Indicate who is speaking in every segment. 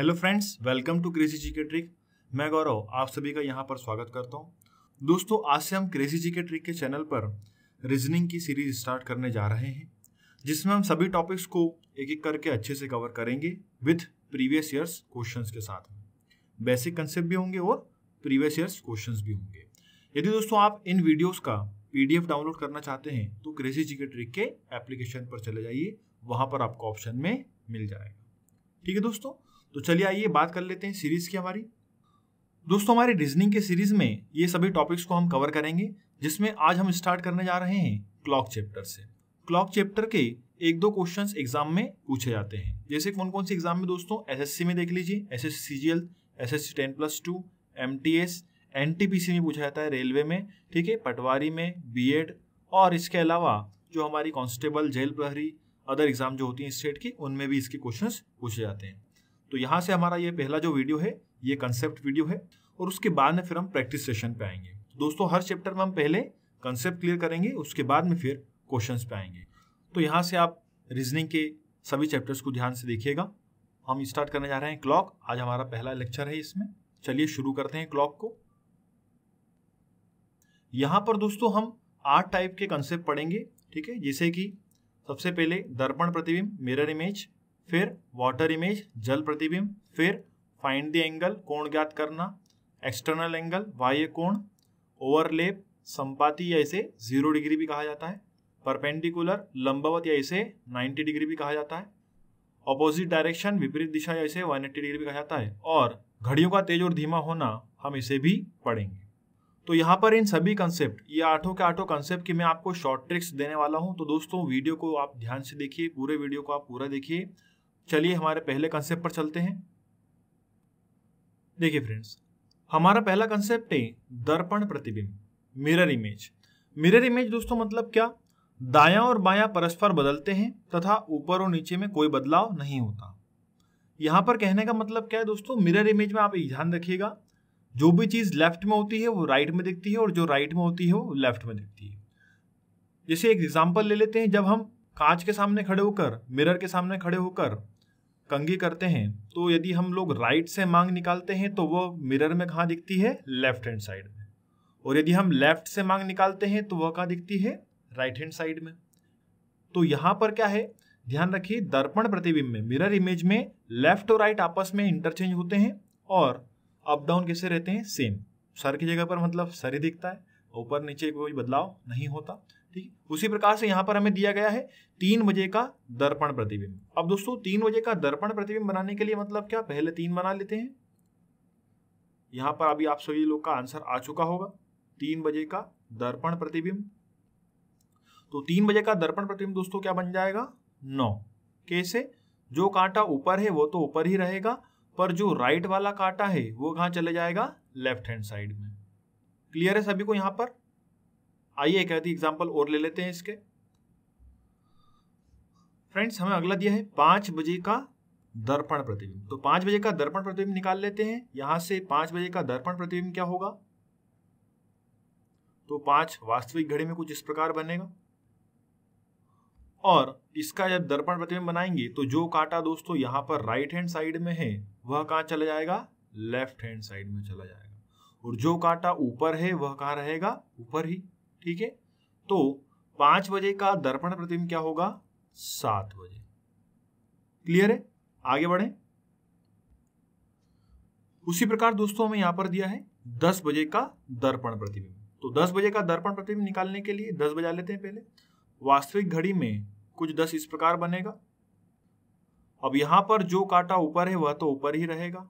Speaker 1: hello friends welcome to crazy G K trick मैं गौरव आप सभी का यहाँ पर स्वागत करता हूँ दोस्तों आज से हम क्रेजी जी के ट्रिक के चैनल पर रीजनिंग की सीरीज स्टार्ट करने जा रहे हैं जिसमें हम सभी टॉपिक्स को एक एक करके अच्छे से कवर करेंगे विथ प्रीवियस ईयर्स क्वेश्चन के साथ बेसिक कंसेप्ट भी होंगे और प्रीवियस ईयर्स क्वेश्चन भी होंगे यदि दोस्तों आप इन वीडियोज का पीडीएफ डाउनलोड करना चाहते हैं तो क्रेजी जी के ट्रिक के एप्लीकेशन पर चले जाइए वहाँ पर आपको ऑप्शन में मिल जाएगा ठीक है दोस्तों तो चलिए आइए बात कर लेते हैं सीरीज की हमारी दोस्तों हमारी रीजनिंग के सीरीज में ये सभी टॉपिक्स को हम कवर करेंगे जिसमें आज हम स्टार्ट करने जा रहे हैं क्लॉक चैप्टर से क्लॉक चैप्टर के एक दो क्वेश्चन एग्जाम में पूछे जाते हैं जैसे कौन कौन से एग्जाम में दोस्तों एस में देख लीजिए S S C G L S S C ten plus two M T S N T P C में पूछा जाता है रेलवे में ठीक है पटवारी में बी एड और इसके अलावा जो हमारी कांस्टेबल जेल प्रहरी अदर एग्जाम जो होती हैं स्टेट की उनमें भी इसके क्वेश्चंस पूछे जाते हैं तो यहाँ से हमारा ये पहला जो वीडियो है ये कंसेप्ट वीडियो है और उसके बाद में फिर हम प्रैक्टिस सेशन पे आएंगे दोस्तों हर चैप्टर में हम पहले कंसेप्ट क्लियर करेंगे उसके बाद में फिर क्वेश्चन पे आएंगे तो यहाँ से आप रीजनिंग के सभी चैप्टर्स को ध्यान से देखिएगा हम स्टार्ट करने जा रहे हैं क्लॉक आज हमारा पहला लेक्चर है इसमें चलिए शुरू करते हैं क्लॉक को यहाँ पर दोस्तों हम आठ टाइप के कंसेप्ट पढ़ेंगे ठीक है जैसे कि सबसे पहले दर्पण प्रतिबिंब मिरर इमेज फिर वाटर इमेज जल प्रतिबिंब फिर फाइंड द एंगल कोण ज्ञात करना एक्सटर्नल एंगल बाह्य कोण ओवरलेप संपाति या इसे जीरो डिग्री भी कहा जाता है परपेंडिकुलर लंबवत या इसे 90 डिग्री भी कहा जाता है अपोजिट डायरेक्शन विपरीत दिशा या इसे 180 डिग्री भी कहा जाता है और घड़ियों का तेज और धीमा होना हम इसे भी पढ़ेंगे तो यहाँ पर इन सभी कंसेप्ट ये आठों के आठों कंसेप्ट की मैं आपको शॉर्ट ट्रिक्स देने वाला हूँ तो दोस्तों वीडियो को आप ध्यान से देखिए पूरे वीडियो को आप पूरा देखिए चलिए हमारे पहले कंसेप्ट पर चलते हैं देखिए फ्रेंड्स हमारा पहला कंसेप्ट है दर्पण प्रतिबिंब मिरर इमेज मिरर इमेज दोस्तों मतलब क्या दायां और बायां परस्पर बदलते हैं तथा ऊपर और नीचे में कोई बदलाव नहीं होता यहां पर कहने का मतलब क्या है दोस्तों मिरर इमेज में आप ध्यान रखिएगा जो भी चीज़ लेफ्ट में होती है वो राइट में दिखती है और जो राइट में होती है वो लेफ्ट में दिखती है जैसे एक एग्जाम्पल ले लेते हैं जब हम कांच के सामने खड़े होकर मिरर के सामने खड़े होकर कंगी करते हैं तो यदि हम लोग राइट से मांग निकालते हैं तो वो मिरर में कहाँ दिखती है लेफ्ट हैंड साइड में और यदि हम लेफ्ट से मांग निकालते हैं तो वह कहाँ दिखती है राइट हैंड साइड में तो यहाँ पर क्या है ध्यान रखिए दर्पण प्रतिबिंब में मिरर इमेज में लेफ्ट और राइट आपस में इंटरचेंज होते हैं और अप डाउन कैसे रहते हैं सेम सर की जगह पर मतलब सर ही दिखता है ऊपर नीचे कोई बदलाव नहीं होता ठीक उसी प्रकार से यहाँ पर हमें दिया गया है तीन बजे का दर्पण प्रतिबिंब अब दोस्तों तीन बजे का दर्पण प्रतिबिंब बनाने के लिए मतलब क्या पहले तीन बना लेते हैं यहाँ पर अभी आप सभी लोग का आंसर आ चुका होगा तीन बजे का दर्पण प्रतिबिंब तो तीन बजे का दर्पण प्रतिबिंब दोस्तों क्या बन जाएगा नौ कैसे जो कांटा ऊपर है वो तो ऊपर ही रहेगा पर जो राइट वाला कांटा है वो कहाँ चले जाएगा लेफ्ट हैंड साइड में क्लियर है सभी को यहाँ पर आइए एक आधी एग्जाम्पल और ले लेते हैं इसके फ्रेंड्स हमें अगला दिया है पांच बजे का दर्पण प्रतिबिंब तो पांच बजे का दर्पण प्रतिबिंब निकाल लेते हैं यहां से पांच बजे का दर्पण प्रतिबिंब क्या होगा तो पांच वास्तविक घड़ी में कुछ इस प्रकार बनेगा और इसका जब दर्पण प्रतिबिंब बनाएंगे तो जो कांटा दोस्तों यहां पर राइट हैंड साइड में है वह कहाँ चला जाएगा लेफ्ट हैंड साइड में चला जाएगा और जो कांटा ऊपर है वह कहाँ रहेगा ऊपर ही ठीक है तो पांच बजे का दर्पण प्रतिबिंब क्या होगा सात बजे क्लियर है आगे बढ़े उसी प्रकार दोस्तों हमें यहां पर दिया है दस बजे का दर्पण प्रतिबिंब तो दस बजे का दर्पण प्रतिबिंब निकालने के लिए दस बजा लेते हैं पहले वास्तविक घड़ी में कुछ दस इस प्रकार बनेगा अब यहां पर जो कांटा ऊपर है वह तो ऊपर ही रहेगा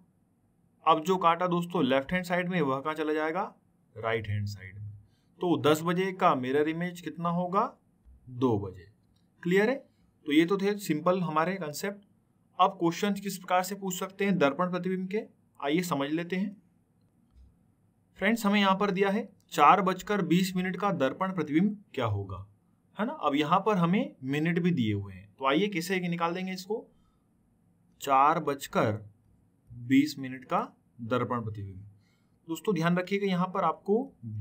Speaker 1: अब जो कांटा दोस्तों लेफ्ट हैंड साइड में वह कहां चला जाएगा राइट हैंड साइड तो 10 बजे का मिरर इमेज कितना होगा दो बजे क्लियर है तो ये तो थे सिंपल हमारे कंसेप्ट अब क्वेश्चन किस प्रकार से पूछ सकते हैं दर्पण प्रतिबिंब के आइए समझ लेते हैं फ्रेंड्स हमें यहाँ पर दिया है चार बजकर बीस मिनट का दर्पण प्रतिबिंब क्या होगा है ना अब यहाँ पर हमें मिनट भी दिए हुए हैं तो आइए कैसे निकाल देंगे इसको चार बजकर बीस मिनट का दर्पण प्रतिबिंब दोस्तों ध्यान रखिएगा यहाँ पर आपको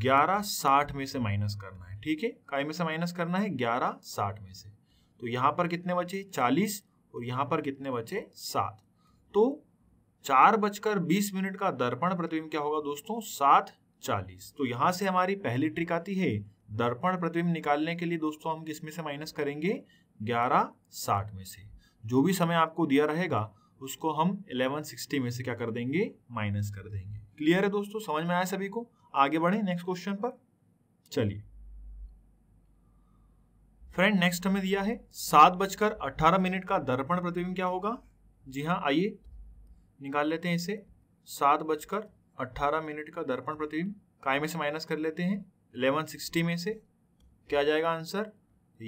Speaker 1: 1160 में से माइनस करना है ठीक है काय में से माइनस करना है 1160 में से तो यहाँ पर कितने बचे 40 और यहाँ पर कितने बचे 7 तो चार बजकर बीस मिनट का दर्पण प्रतिबिंब क्या होगा दोस्तों सात चालीस तो यहाँ से हमारी पहली ट्रिक आती है दर्पण प्रतिबिंब निकालने के लिए दोस्तों हम किसमें से माइनस करेंगे ग्यारह साठ में से जो भी समय आपको दिया रहेगा उसको हम 1160 में से क्या कर देंगे माइनस कर देंगे क्लियर है दोस्तों समझ में आया सभी को आगे बढ़े नेक्स्ट क्वेश्चन पर चलिए फ्रेंड नेक्स्ट हमें दिया है सात बजकर अठारह मिनट का दर्पण प्रतिबिंब क्या होगा जी हाँ आइए निकाल लेते हैं इसे सात बजकर अट्ठारह मिनट का दर्पण प्रतिबिंब काय में से माइनस कर लेते हैं इलेवन सिक्सटी में से क्या जाएगा आंसर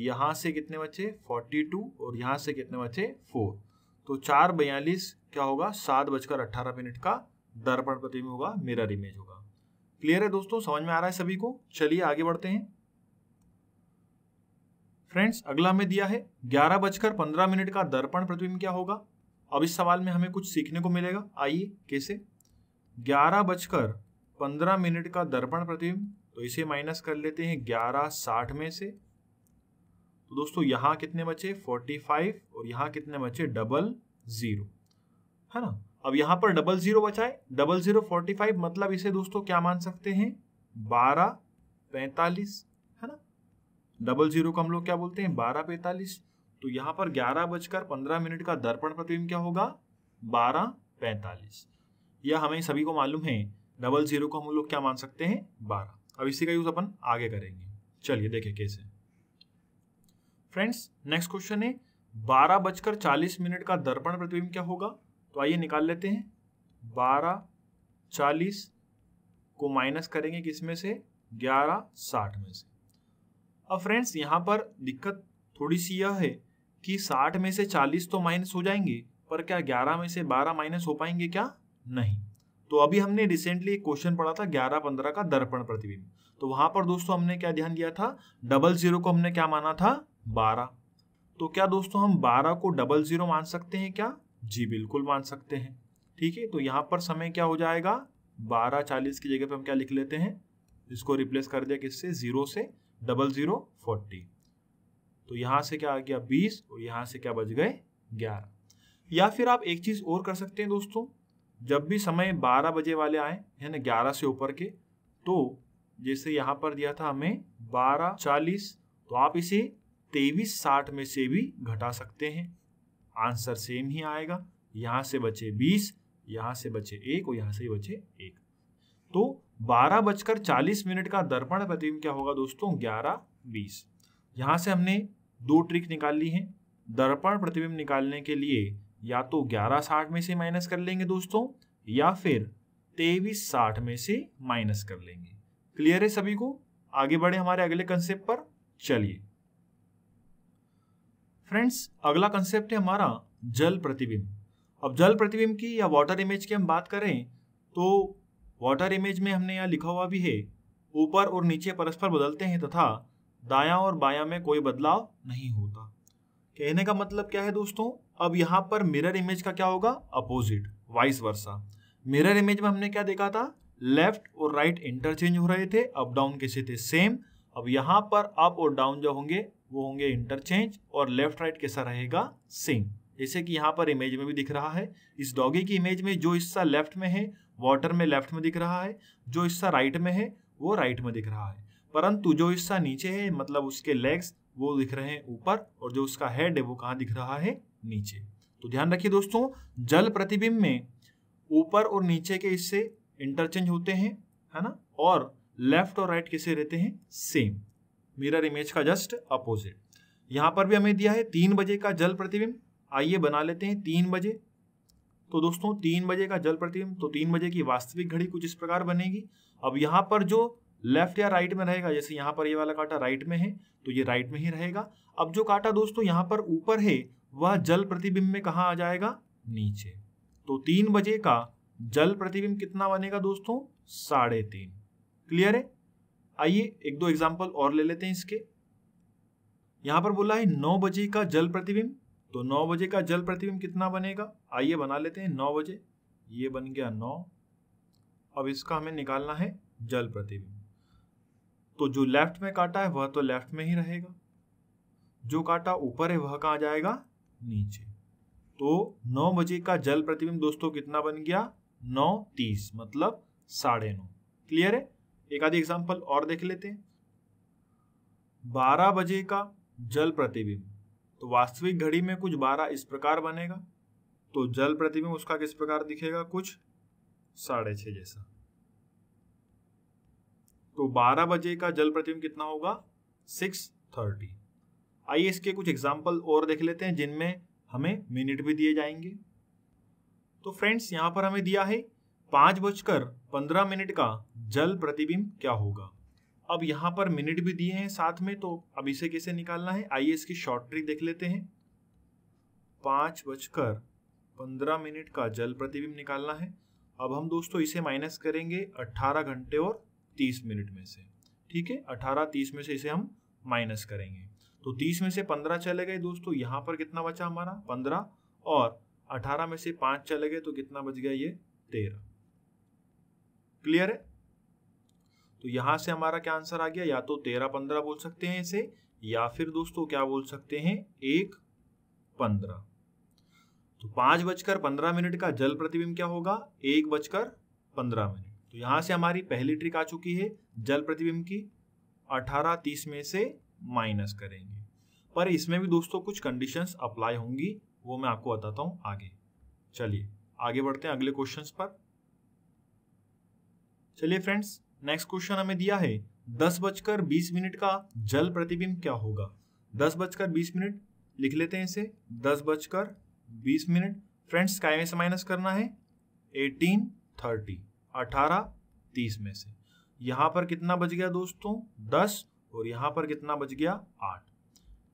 Speaker 1: यहाँ से कितने बचे फोर्टी टू और यहाँ से कितने बचे फोर तो चार बयालीस क्या होगा सात बजकर अट्ठारह मिनट का दर्पण प्रतिबिंब होगा मिरर इमेज होगा क्लियर है दोस्तों समझ में आ रहा है सभी को चलिए आगे बढ़ते हैं फ्रेंड्स अगला में दिया है ग्यारह बजकर पंद्रह मिनट का दर्पण प्रतिबिंब क्या होगा अब इस सवाल में हमें कुछ सीखने को मिलेगा आइए कैसे ग्यारह बजकर पंद्रह मिनट का दर्पण प्रतिबिंब तो इसे माइनस कर लेते हैं ग्यारह साठ में से तो दोस्तों यहां कितने बचे फोर्टी फाइव और यहां कितने बचे डबल ज़ीरो है ना अब यहां पर डबल जीरो बचाए डबल जीरो फोर्टी फाइव मतलब इसे दोस्तों क्या मान सकते हैं बारह पैंतालीस है ना डबल जीरो को हम लोग क्या बोलते हैं बारह पैंतालीस तो यहाँ पर ग्यारह बजकर पंद्रह मिनट का दर्पण प्रतिबिंब क्या होगा बारह पैंतालीस यह हमें सभी को मालूम है डबल जीरो को हम लोग क्या मान सकते हैं बारह अब इसी का यूज अपन आगे करेंगे चलिए देखिए कैसे फ्रेंड्स नेक्स्ट क्वेश्चन है बारह बजकर चालीस मिनट का दर्पण प्रतिबिंब क्या होगा तो आइए निकाल लेते हैं बारह चालीस को माइनस करेंगे किसमें से ग्यारह साठ में से अब फ्रेंड्स यहाँ पर दिक्कत थोड़ी सी यह है कि साठ में से चालीस तो माइनस हो जाएंगे पर क्या ग्यारह में से बारह माइनस हो पाएंगे क्या नहीं तो अभी हमने रिसेंटली एक क्वेश्चन पढ़ा था ग्यारह पंद्रह का दर्पण प्रतिबिंब तो वहां पर दोस्तों हमने क्या ध्यान दिया था डबल जीरो को हमने क्या माना था बारह तो क्या दोस्तों हम बारह को डबल जीरो मान सकते हैं क्या जी बिल्कुल मान सकते हैं ठीक है तो यहाँ पर समय क्या हो जाएगा बारह चालीस की जगह पे हम क्या लिख लेते हैं इसको रिप्लेस कर दिया किससे जीरो से डबल जीरो फोर्टी तो यहाँ से क्या आ गया बीस और यहाँ से क्या बच गए ग्यारह या फिर आप एक चीज़ और कर सकते हैं दोस्तों जब भी समय बारह बजे वाले आए है ना ग्यारह से ऊपर के तो जैसे यहाँ पर दिया था हमें बारह चालीस तो आप इसे तेईस साठ में से भी घटा सकते हैं आंसर सेम ही आएगा यहाँ से बचे बीस यहाँ से बचे एक और यहाँ से बचे एक तो बारह बजकर चालीस मिनट का दर्पण प्रतिबिंब क्या होगा दोस्तों ग्यारह बीस यहाँ से हमने दो ट्रिक निकाल ली है दर्पण प्रतिबिंब निकालने के लिए या तो ग्यारह साठ में से माइनस कर लेंगे दोस्तों या फिर तेईस साठ में से माइनस कर लेंगे क्लियर है सभी को आगे बढ़े हमारे अगले कंसेप्ट पर चलिए फ्रेंड्स अगला कंसेप्ट है हमारा जल प्रतिबिंब अब जल प्रतिबिंब की या वाटर इमेज की हम बात करें तो वाटर इमेज में हमने यहाँ लिखा हुआ भी है ऊपर और नीचे परस्पर बदलते हैं तथा दायां और बायां में कोई बदलाव नहीं होता कहने का मतलब क्या है दोस्तों अब यहाँ पर मिरर इमेज का क्या होगा opposite vice versa mirror image में हमने क्या देखा था लेफ्ट और राइट इंटरचेंज हो रहे थे अप डाउन कैसे थे सेम अब यहाँ पर अप और डाउन जो होंगे वो होंगे इंटरचेंज और लेफ्ट राइट कैसा रहेगा सेम जैसे कि यहाँ पर इमेज में भी दिख रहा है इस डॉगी की इमेज में जो हिस्सा लेफ्ट में है वाटर में लेफ्ट में दिख रहा है जो हिस्सा राइट में है वो राइट में दिख रहा है परंतु जो हिस्सा नीचे है मतलब उसके लेग्स वो दिख रहे हैं ऊपर और जो उसका हेड है वो कहाँ दिख रहा है नीचे तो ध्यान रखिए दोस्तों जल प्रतिबिंब में ऊपर और नीचे के हिस्से इंटरचेंज होते हैं है ना और लेफ्ट और राइट कैसे रहते हैं सेम मिरर इमेज का जस्ट अपोजिट यहाँ पर भी हमें दिया है तीन बजे का जल प्रतिबिंब आइए बना लेते हैं तीन बजे तो दोस्तों तीन बजे का जल प्रतिबिंब तो तीन बजे की वास्तविक घड़ी कुछ इस प्रकार बनेगी अब यहाँ पर जो लेफ्ट या राइट में रहेगा जैसे यहाँ पर ये वाला काटा राइट में है तो ये राइट में ही रहेगा अब जो काटा दोस्तों यहाँ पर ऊपर है वह जल प्रतिबिंब में कहाँ आ जाएगा नीचे तो तीन बजे का जल प्रतिबिंब कितना बनेगा दोस्तों साढ़े तीन क्लियर है आइए एक दो एग्जाम्पल और ले लेते हैं इसके यहां पर बोला है नौ बजे का जल प्रतिबिंब तो नौ बजे का जल प्रतिबिंब कितना बनेगा आइए बना लेते हैं नौ बजे ये बन गया नौ अब इसका हमें निकालना है जल प्रतिबिंब तो जो लेफ्ट में काटा है वह तो लेफ्ट में ही रहेगा जो काटा ऊपर है वह कहा जाएगा नीचे तो नौ बजे का जल प्रतिबिंब दोस्तों कितना बन गया नौ तीस मतलब साढ़े नौ क्लियर है एक आधी एग्जाम्पल और देख लेते हैं बारह बजे का जल प्रतिबिंब तो वास्तविक घड़ी में कुछ बारह इस प्रकार बनेगा तो जल प्रतिबिंब उसका किस प्रकार दिखेगा कुछ साढ़े छ जैसा तो बारह बजे का जल प्रतिबिंब कितना होगा सिक्स थर्टी आइए इसके कुछ एग्जाम्पल और देख लेते हैं जिनमें हमें मिनट भी दिए जाएंगे तो फ्रेंड्स यहां पर हमें दिया है पाँच बजकर पंद्रह मिनट का जल प्रतिबिंब क्या होगा अब यहाँ पर मिनट भी दिए हैं साथ में तो अब इसे कैसे निकालना है आइए इसकी शॉर्ट ट्रिक देख लेते हैं पाँच बजकर पंद्रह मिनट का जल प्रतिबिंब निकालना है अब हम दोस्तों इसे माइनस करेंगे अट्ठारह घंटे और तीस मिनट में से ठीक है अठारह तीस में से इसे हम माइनस करेंगे तो तीस में से पंद्रह चले गए दोस्तों यहाँ पर कितना बचा हमारा पंद्रह और अठारह में से पाँच चले गए तो कितना बच गया ये तेरह क्लियर है तो यहां से हमारा क्या आंसर आ गया या तो तेरह पंद्रह बोल सकते हैं इसे या फिर दोस्तों क्या बोल सकते हैं एक पंद्रह तो पांच बजकर पंद्रह मिनट का जल प्रतिबिंब क्या होगा एक बजकर पंद्रह मिनट तो यहां से हमारी पहली ट्रिक आ चुकी है जल प्रतिबिंब की अठारह तीस में से माइनस करेंगे पर इसमें भी दोस्तों कुछ कंडीशंस अप्लाई होंगी वो मैं आपको बताता हूँ आगे चलिए आगे बढ़ते हैं अगले क्वेश्चंस पर चलिए फ्रेंड्स नेक्स्ट क्वेश्चन हमें दिया है दस बजकर बीस मिनट का जल प्रतिबिंब क्या होगा दस बजकर बीस मिनट लिख लेते हैं इसे दस बजकर बीस मिनट फ्रेंड्स काय में से माइनस करना है एटीन थर्टी अठारह तीस में से यहाँ पर कितना बज गया दोस्तों दस और यहाँ पर कितना बज गया आठ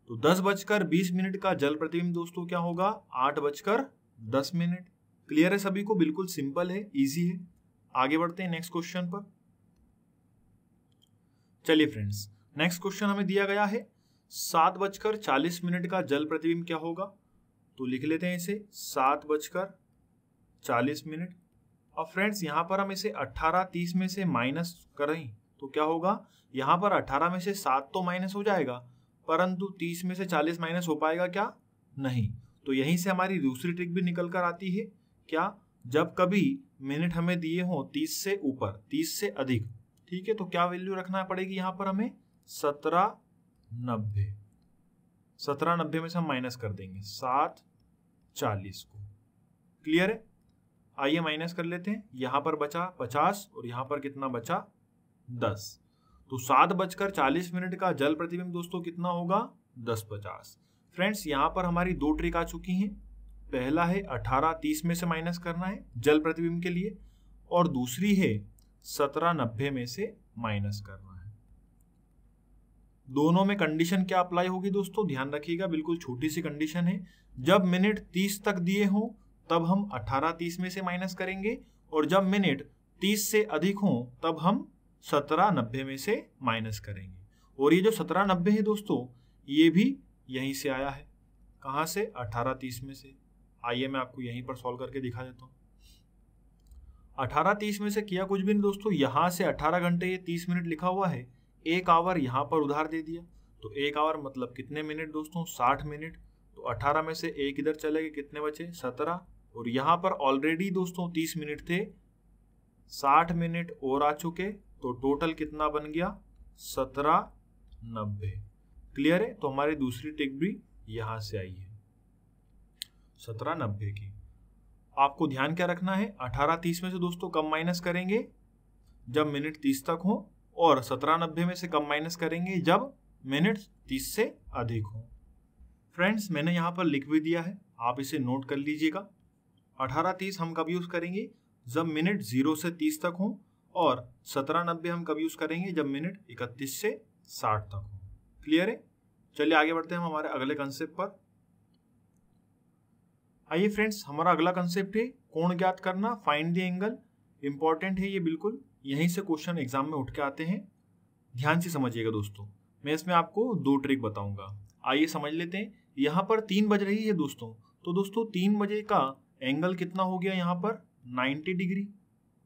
Speaker 1: तो दस बजकर बीस मिनट का जल प्रतिबिंब दोस्तों क्या होगा आठ बजकर दस मिनट क्लियर है सभी को बिल्कुल सिंपल है इजी है आगे बढ़ते हैं नेक्स्ट क्वेश्चन पर चलिए फ्रेंड्स नेक्स्ट क्वेश्चन हमें दिया गया है सात बजकर चालीस मिनट का जल प्रतिबिंब क्या होगा तो लिख लेते हैं इसे सात बजकर चालीस मिनट और फ्रेंड्स यहां पर हम इसे अट्ठारह तीस में से माइनस करें तो क्या होगा यहां पर अट्ठारह में से सात तो माइनस हो जाएगा परंतु तीस में से चालीस माइनस हो पाएगा क्या नहीं तो यहीं से हमारी दूसरी ट्रिक भी निकल कर आती है क्या जब कभी मिनट हमें दिए हों तीस से ऊपर तीस से अधिक ठीक है तो क्या वैल्यू रखना पड़ेगी यहां पर हमें सत्रह नब्बे सत्रह नब्बे में से हम माइनस कर देंगे सात चालीस को क्लियर है आइए माइनस कर लेते हैं यहां पर बचा पचास और यहां पर कितना बचा दस तो सात बजकर चालीस मिनट का जल प्रतिबिंब दोस्तों कितना होगा दस पचास फ्रेंड्स यहां पर हमारी दो ट्रिक आ चुकी हैं पहला है अठारह तीस में से माइनस करना है जल प्रतिबिंब के लिए और दूसरी है सत्रह नब्बे में से माइनस करना है दोनों में कंडीशन क्या अप्लाई होगी दोस्तों ध्यान रखिएगा बिल्कुल छोटी सी कंडीशन है जब मिनट तीस तक दिए हो तब हम अठारह तीस में से माइनस करेंगे और जब मिनट तीस से अधिक हो तब हम सत्रह नब्बे में से माइनस करेंगे और ये जो सत्रह नब्बे है दोस्तों ये भी यहीं से आया है कहाँ से अठारह तीस में से आइए मैं आपको यहीं पर सॉल्व करके दिखा देता हूँ अठारह तीस में से किया कुछ भी नहीं दोस्तों यहाँ से अठारह घंटे ये तीस मिनट लिखा हुआ है एक आवर यहाँ पर उधार दे दिया तो एक आवर मतलब कितने मिनट दोस्तों साठ मिनट तो अठारह में से एक इधर चले गए कितने बचे सत्रह और यहाँ पर ऑलरेडी दोस्तों तीस मिनट थे साठ मिनट और आ चुके तो टोटल कितना बन गया सत्रह नब्बे क्लियर है तो हमारी दूसरी टिक भी यहाँ से आई है सत्रह नब्बे की आपको ध्यान क्या रखना है अठारह तीस में से दोस्तों कम माइनस करेंगे जब मिनट तीस तक हो और सत्रह नब्बे में से कम माइनस करेंगे जब मिनट तीस से अधिक हो फ्रेंड्स मैंने यहाँ पर लिख भी दिया है आप इसे नोट कर लीजिएगा अठारह तीस हम कब यूज़ करेंगे जब मिनट जीरो से तीस तक हो और सत्रह नब्बे हम कब यूज़ करेंगे जब मिनट इकतीस से साठ तक हो क्लियर है चलिए आगे बढ़ते हैं हम हमारे अगले कंसेप्ट पर आइए फ्रेंड्स हमारा अगला कंसेप्ट है कोण ज्ञात करना फाइंड द एंगल इंपॉर्टेंट है ये बिल्कुल यहीं से क्वेश्चन एग्जाम में उठ के आते हैं ध्यान से समझिएगा दोस्तों मैं इसमें आपको दो ट्रिक बताऊंगा आइए समझ लेते हैं यहाँ पर तीन बज रही है दोस्तों तो दोस्तों तीन बजे का एंगल कितना हो गया यहाँ पर 90 डिग्री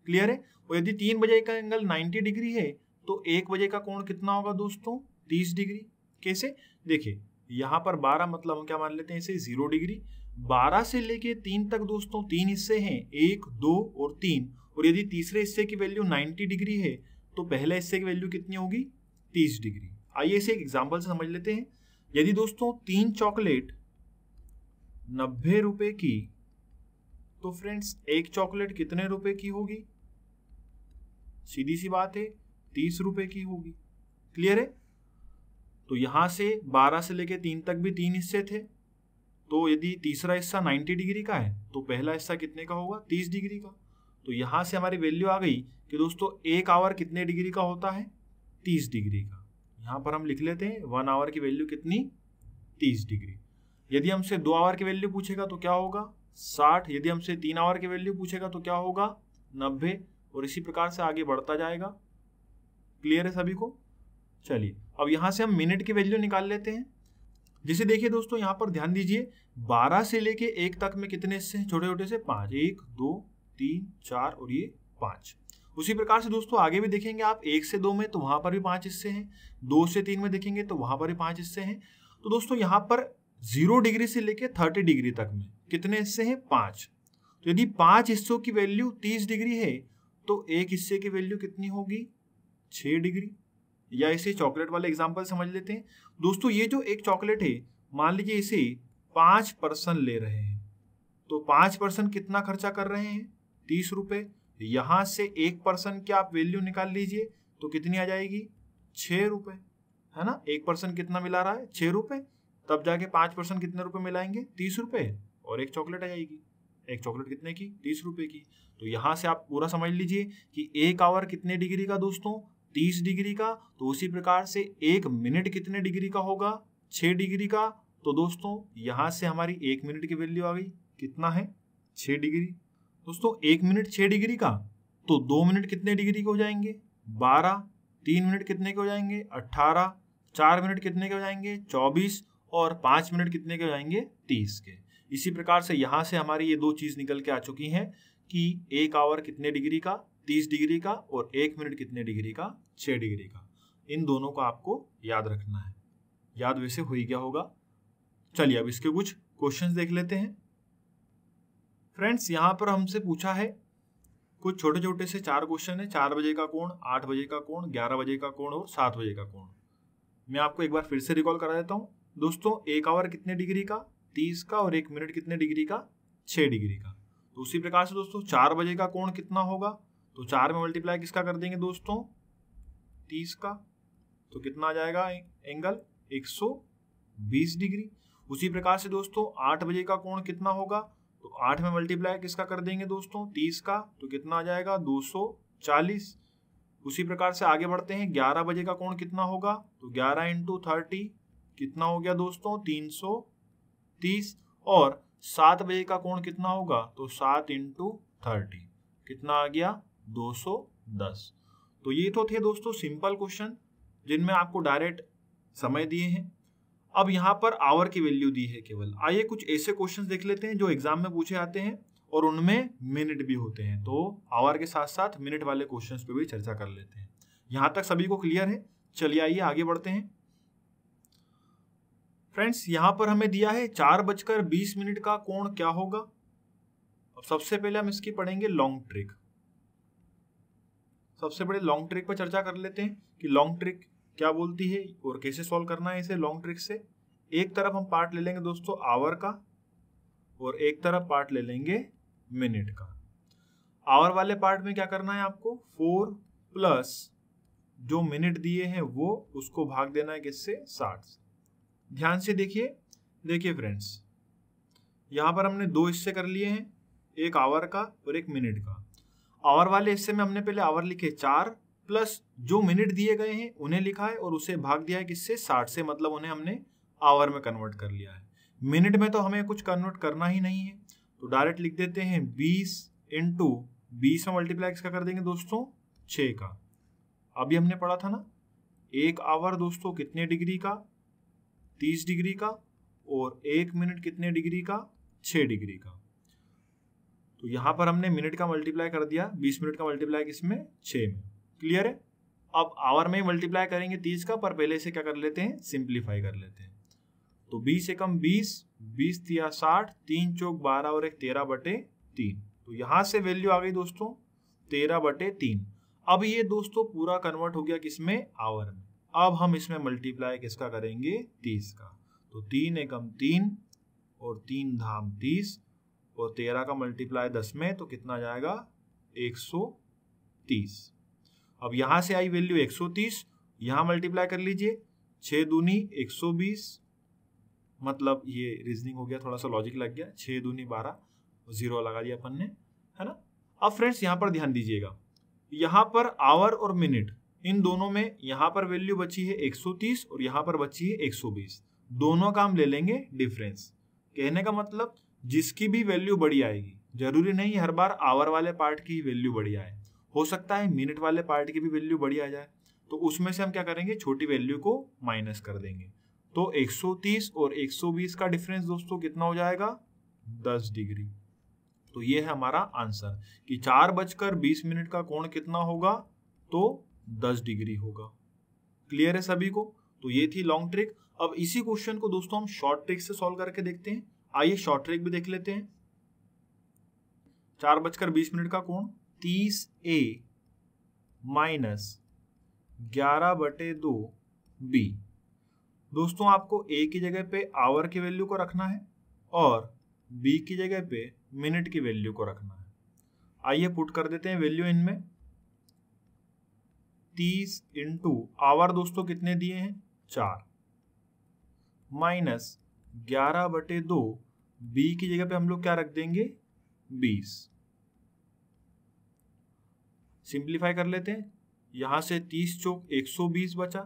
Speaker 1: क्लियर है और यदि तीन बजे का एंगल 90 डिग्री है तो एक बजे का कोण कितना होगा दोस्तों 30 डिग्री कैसे देखिए यहाँ पर 12 मतलब हम क्या मान लेते हैं इसे जीरो डिग्री बारह से लेके तीन तक दोस्तों तीन हिस्से हैं एक दो और तीन और यदि तीसरे हिस्से की वैल्यू नाइन्टी डिग्री है तो पहले हिस्से की वैल्यू कितनी होगी तीस डिग्री आइए इसे एक एग्जाम्पल से समझ लेते हैं यदि दोस्तों तीन चॉकलेट नब्बे रुपए की तो फ्रेंड्स एक चॉकलेट कितने रुपए की होगी सीधी सी बात है तीस रुपए की होगी क्लियर है तो यहां से बारह से लेके तीन तक भी तीन हिस्से थे तो यदि तीसरा हिस्सा 90 डिग्री का है तो पहला हिस्सा कितने का होगा 30 डिग्री का तो यहाँ से हमारी वैल्यू आ गई कि दोस्तों एक आवर कितने डिग्री का होता है 30 डिग्री का यहाँ पर हम लिख लेते हैं वन आवर की वैल्यू कितनी 30 डिग्री यदि हमसे दो आवर की वैल्यू पूछेगा तो क्या होगा 60 यदि हमसे तीन आवर की वैल्यू पूछेगा तो क्या होगा नब्बे और इसी प्रकार से आगे बढ़ता जाएगा क्लियर है सभी को चलिए अब यहाँ से हम मिनट की वैल्यू निकाल लेते हैं जिसे देखिए दोस्तों यहाँ पर ध्यान दीजिए बारह से लेके एक तक में कितने हिस्से हैं छोटे छोटे से पांच एक दो तीन चार और ये पांच उसी प्रकार से दोस्तों आगे भी देखेंगे आप एक से दो में तो वहां पर भी पांच हिस्से हैं दो से तीन में देखेंगे तो वहां पर भी पांच हिस्से हैं तो दोस्तों यहाँ पर जीरो डिग्री से लेके थर्टी डिग्री तक में कितने हिस्से हैं पांच तो यदि पांच हिस्सों की वैल्यू तीस डिग्री है तो एक हिस्से की वैल्यू कितनी होगी छः डिग्री या इसे चॉकलेट वाले एग्जाम्पल समझ लेते हैं दोस्तों ये जो एक चॉकलेट है मान लीजिए इसे पाँच पर्सन ले रहे हैं तो पाँच पर्सन कितना खर्चा कर रहे हैं तीस रुपये यहाँ से एक पर्सन की आप वैल्यू निकाल लीजिए तो कितनी आ जाएगी छः रुपये है ना एक पर्सन कितना मिला रहा है छः रुपये तब जाके पाँच पर्सन कितने रुपये मिलाएंगे तीस रुपये और एक चॉकलेट आ जाएगी एक चॉकलेट कितने की तीस रुपये की तो यहाँ से आप पूरा समझ लीजिए कि एक आवर कितने डिग्री का दोस्तों तीस डिग्री का तो उसी प्रकार से एक मिनट कितने डिग्री का होगा छः डिग्री का तो दोस्तों यहाँ से हमारी एक मिनट की वैल्यू आ गई कितना है छः डिग्री दोस्तों एक मिनट छः डिग्री का तो दो मिनट कितने डिग्री के हो जाएंगे बारह तीन मिनट कितने के हो जाएंगे अट्ठारह चार मिनट कितने के हो जाएंगे चौबीस और पाँच मिनट कितने के हो जाएंगे तीस के इसी प्रकार से यहाँ से हमारी ये दो चीज़ निकल के आ चुकी हैं कि एक आवर कितने डिग्री का तीस डिग्री का और एक मिनट कितने डिग्री का छः डिग्री का इन दोनों का आपको याद रखना है याद वैसे हो ही गया होगा चलिए अब इसके कुछ क्वेश्चंस देख लेते हैं फ्रेंड्स यहाँ पर हमसे पूछा है कुछ छोटे छोटे से चार क्वेश्चन है चार बजे का कोण आठ बजे का कोण ग्यारह बजे का कोण और सात बजे का कोण मैं आपको एक बार फिर से रिकॉल करा देता हूँ दोस्तों एक आवर कितने डिग्री का तीस का और एक मिनट कितने डिग्री का छः डिग्री का तो उसी प्रकार से दोस्तों चार बजे का कोण कितना होगा तो चार में मल्टीप्लाई किसका कर देंगे दोस्तों तीस का तो कितना आ जाएगा एंगल बीस डिग्री उसी प्रकार से दोस्तों आठ बजे का कोण कितना होगा तो आठ में मल्टीप्लाई किसका कर देंगे दोस्तों तीस का तो कितना आ जाएगा चालीस उसी प्रकार से आगे बढ़ते हैं ग्यारह बजे का कोण कितना होगा तो ग्यारह इंटू थर्टी कितना हो गया दोस्तों तीन सौ तीस और सात बजे का कोण कितना होगा तो सात इंटू थर्टी कितना आ गया 210 तो ये तो थे दोस्तों सिंपल क्वेश्चन जिनमें आपको डायरेक्ट समय दिए हैं अब यहाँ पर आवर की वैल्यू दी है केवल आइए कुछ ऐसे क्वेश्चंस देख लेते हैं जो एग्जाम में पूछे आते हैं और उनमें मिनट भी होते हैं तो आवर के साथ साथ मिनट वाले क्वेश्चंस पे भी चर्चा कर लेते हैं यहाँ तक सभी को क्लियर है चलिए आइए आगे बढ़ते हैं फ्रेंड्स यहाँ पर हमें दिया है चार बजकर बीस मिनट का कोण क्या होगा अब सबसे पहले हम इसकी पढ़ेंगे लॉन्ग ट्रिक सबसे बड़े लॉन्ग ट्रिक पर चर्चा कर लेते हैं कि लॉन्ग ट्रिक क्या बोलती है और कैसे सॉल्व करना है इसे लॉन्ग ट्रिक से एक तरफ हम पार्ट ले लेंगे दोस्तों आवर का और एक तरफ पार्ट ले लेंगे मिनट का आवर वाले पार्ट में क्या करना है आपको फोर प्लस जो मिनट दिए हैं वो उसको भाग देना है किससे साठ से ध्यान से देखिए देखिए फ्रेंड्स यहाँ पर हमने दो हिस्से कर लिए हैं एक आवर का और एक मिनट का आवर वाले हिस्से में हमने पहले आवर लिखे चार प्लस जो मिनट दिए गए हैं उन्हें लिखा है और उसे भाग दिया है किससे साठ से मतलब उन्हें हमने आवर में कन्वर्ट कर लिया है मिनट में तो हमें कुछ कन्वर्ट करना ही नहीं है तो डायरेक्ट लिख देते हैं बीस इंटू बीस में मल्टीप्लाई किसका कर देंगे दोस्तों छः का अभी हमने पढ़ा था ना एक आवर दोस्तों कितने डिग्री का तीस डिग्री का और एक मिनट कितने डिग्री का छः डिग्री का तो यहां पर हमने मिनट का मल्टीप्लाई कर दिया बीस मिनट का मल्टीप्लाई किसमें छ में क्लियर है अब आवर में मल्टीप्लाई करेंगे तीस का पर पहले से क्या कर लेते हैं सिंप्लीफाई कर लेते हैं तो बीस एकम बीस बीस तिया साठ तीन चौक बारह और एक तेरह बटे तीन तो यहां से वैल्यू आ गई दोस्तों तेरह बटे तीन अब ये दोस्तों पूरा कन्वर्ट हो गया किसमें आवर में अब हम इसमें मल्टीप्लाई किसका करेंगे तीस का तो तीन एकम तीन और तीन धाम तीस और तेरह का मल्टीप्लाई दस में तो कितना जाएगा एक सौ तीस अब यहां से आई वैल्यू एक सौ तीस यहाँ मल्टीप्लाई कर लीजिए छ दूनी एक सौ बीस मतलब ये रीजनिंग हो गया थोड़ा सा लॉजिक लग गया छ दूनी बारह जीरो लगा दिया अपन ने है ना अब फ्रेंड्स यहाँ पर ध्यान दीजिएगा यहाँ पर आवर और मिनट इन दोनों में यहाँ पर वैल्यू बची है 130 और यहाँ पर बची है 120 दोनों का हम ले लेंगे डिफरेंस कहने का मतलब जिसकी भी वैल्यू बड़ी आएगी जरूरी नहीं हर बार आवर वाले पार्ट की ही वैल्यू बड़ी आए हो सकता है मिनट वाले पार्ट की भी वैल्यू बड़ी आ जाए तो उसमें से हम क्या करेंगे छोटी वैल्यू को माइनस कर देंगे तो 130 और 120 का डिफरेंस दोस्तों कितना हो जाएगा 10 डिग्री तो ये है हमारा आंसर कि चार बजकर बीस मिनट का कोण कितना होगा तो 10 डिग्री होगा क्लियर है सभी को तो ये थी लॉन्ग ट्रिक अब इसी क्वेश्चन को दोस्तों हम शॉर्ट ट्रिक से सॉल्व करके देखते हैं आइए शॉर्ट ट्रैक भी देख लेते हैं चार बजकर बीस मिनट का कोण तीस ए माइनस ग्यारह बटे दो बी दोस्तों आपको ए की जगह पे आवर की वैल्यू को रखना है और बी की जगह पे मिनट की वैल्यू को रखना है आइए पुट कर देते हैं वैल्यू इनमें तीस इंटू आवर दोस्तों कितने दिए हैं चार माइनस ग्यारह बटे दो बी की जगह पे हम लोग क्या रख देंगे बीस सिंप्लीफाई कर लेते हैं यहां से तीस चौक एक सौ बीस बचा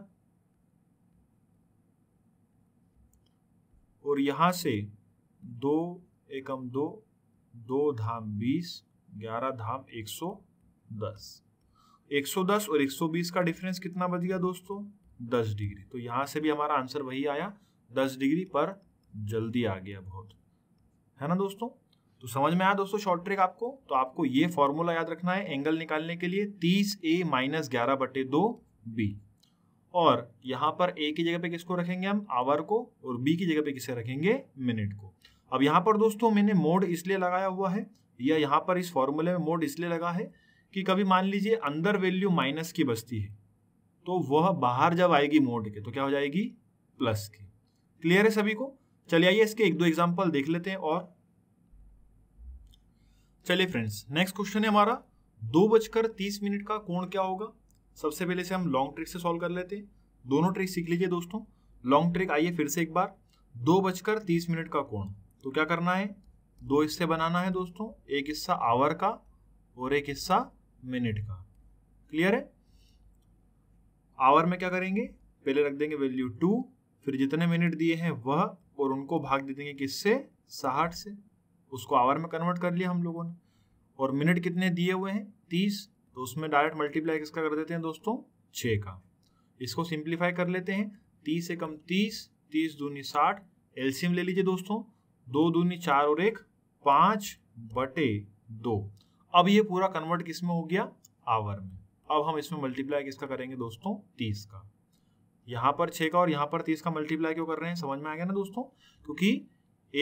Speaker 1: और यहां से दो एकम दो दो धाम बीस ग्यारह धाम एक सौ दस एक सौ दस और एक सौ बीस का डिफरेंस कितना बच गया दोस्तों दस डिग्री तो यहां से भी हमारा आंसर वही आया दस डिग्री पर जल्दी आ गया बहुत है ना दोस्तों तो समझ में आया दोस्तों शॉर्ट ट्रिक आपको तो आपको ये फॉर्मूला याद रखना है एंगल निकालने के लिए तीस ए माइनस ग्यारह बटे दो बी और यहाँ पर ए की जगह पे किसको रखेंगे हम आवर को और बी की जगह पे किसे रखेंगे मिनट को अब यहाँ पर दोस्तों मैंने मोड इसलिए लगाया हुआ है या यहाँ पर इस फॉर्मूले में मोड इसलिए लगा है कि कभी मान लीजिए अंदर वैल्यू माइनस की बसती है तो वह बाहर जब आएगी मोड के तो क्या हो जाएगी प्लस की क्लियर है सभी को चलिए आइए इसके एक दो एग्जाम्पल देख लेते हैं और चलिए फ्रेंड्स नेक्स्ट क्वेश्चन है हमारा दो बजकर तीस मिनट का कोण क्या होगा सबसे पहले से हम लॉन्ग ट्रिक से सॉल्व कर लेते हैं दोनों ट्रिक सीख लीजिए दोस्तों लॉन्ग ट्रिक आइए फिर से एक बार दो बजकर तीस मिनट का कोण तो क्या करना है दो हिस्से बनाना है दोस्तों एक हिस्सा आवर का और एक हिस्सा मिनट का क्लियर है आवर में क्या करेंगे पहले रख देंगे वैल्यू टू फिर जितने मिनट दिए हैं वह और उनको भाग दे देंगे किससे साठ से उसको आवर में कन्वर्ट कर लिया हम लोगों ने और मिनट कितने दिए हुए हैं तीस तो उसमें डायरेक्ट मल्टीप्लाई किसका कर देते हैं दोस्तों छः का इसको सिंप्लीफाई कर लेते हैं तीस एकम तीस तीस दूनी साठ एल्सियम ले लीजिए दोस्तों दो दूनी चार और एक पाँच बटे दो अब ये पूरा कन्वर्ट किस में हो गया आवर में अब हम इसमें मल्टीप्लाई किसका करेंगे दोस्तों तीस का यहाँ पर छः का और यहाँ पर तीस का मल्टीप्लाई क्यों कर रहे हैं समझ में आ गया ना दोस्तों क्योंकि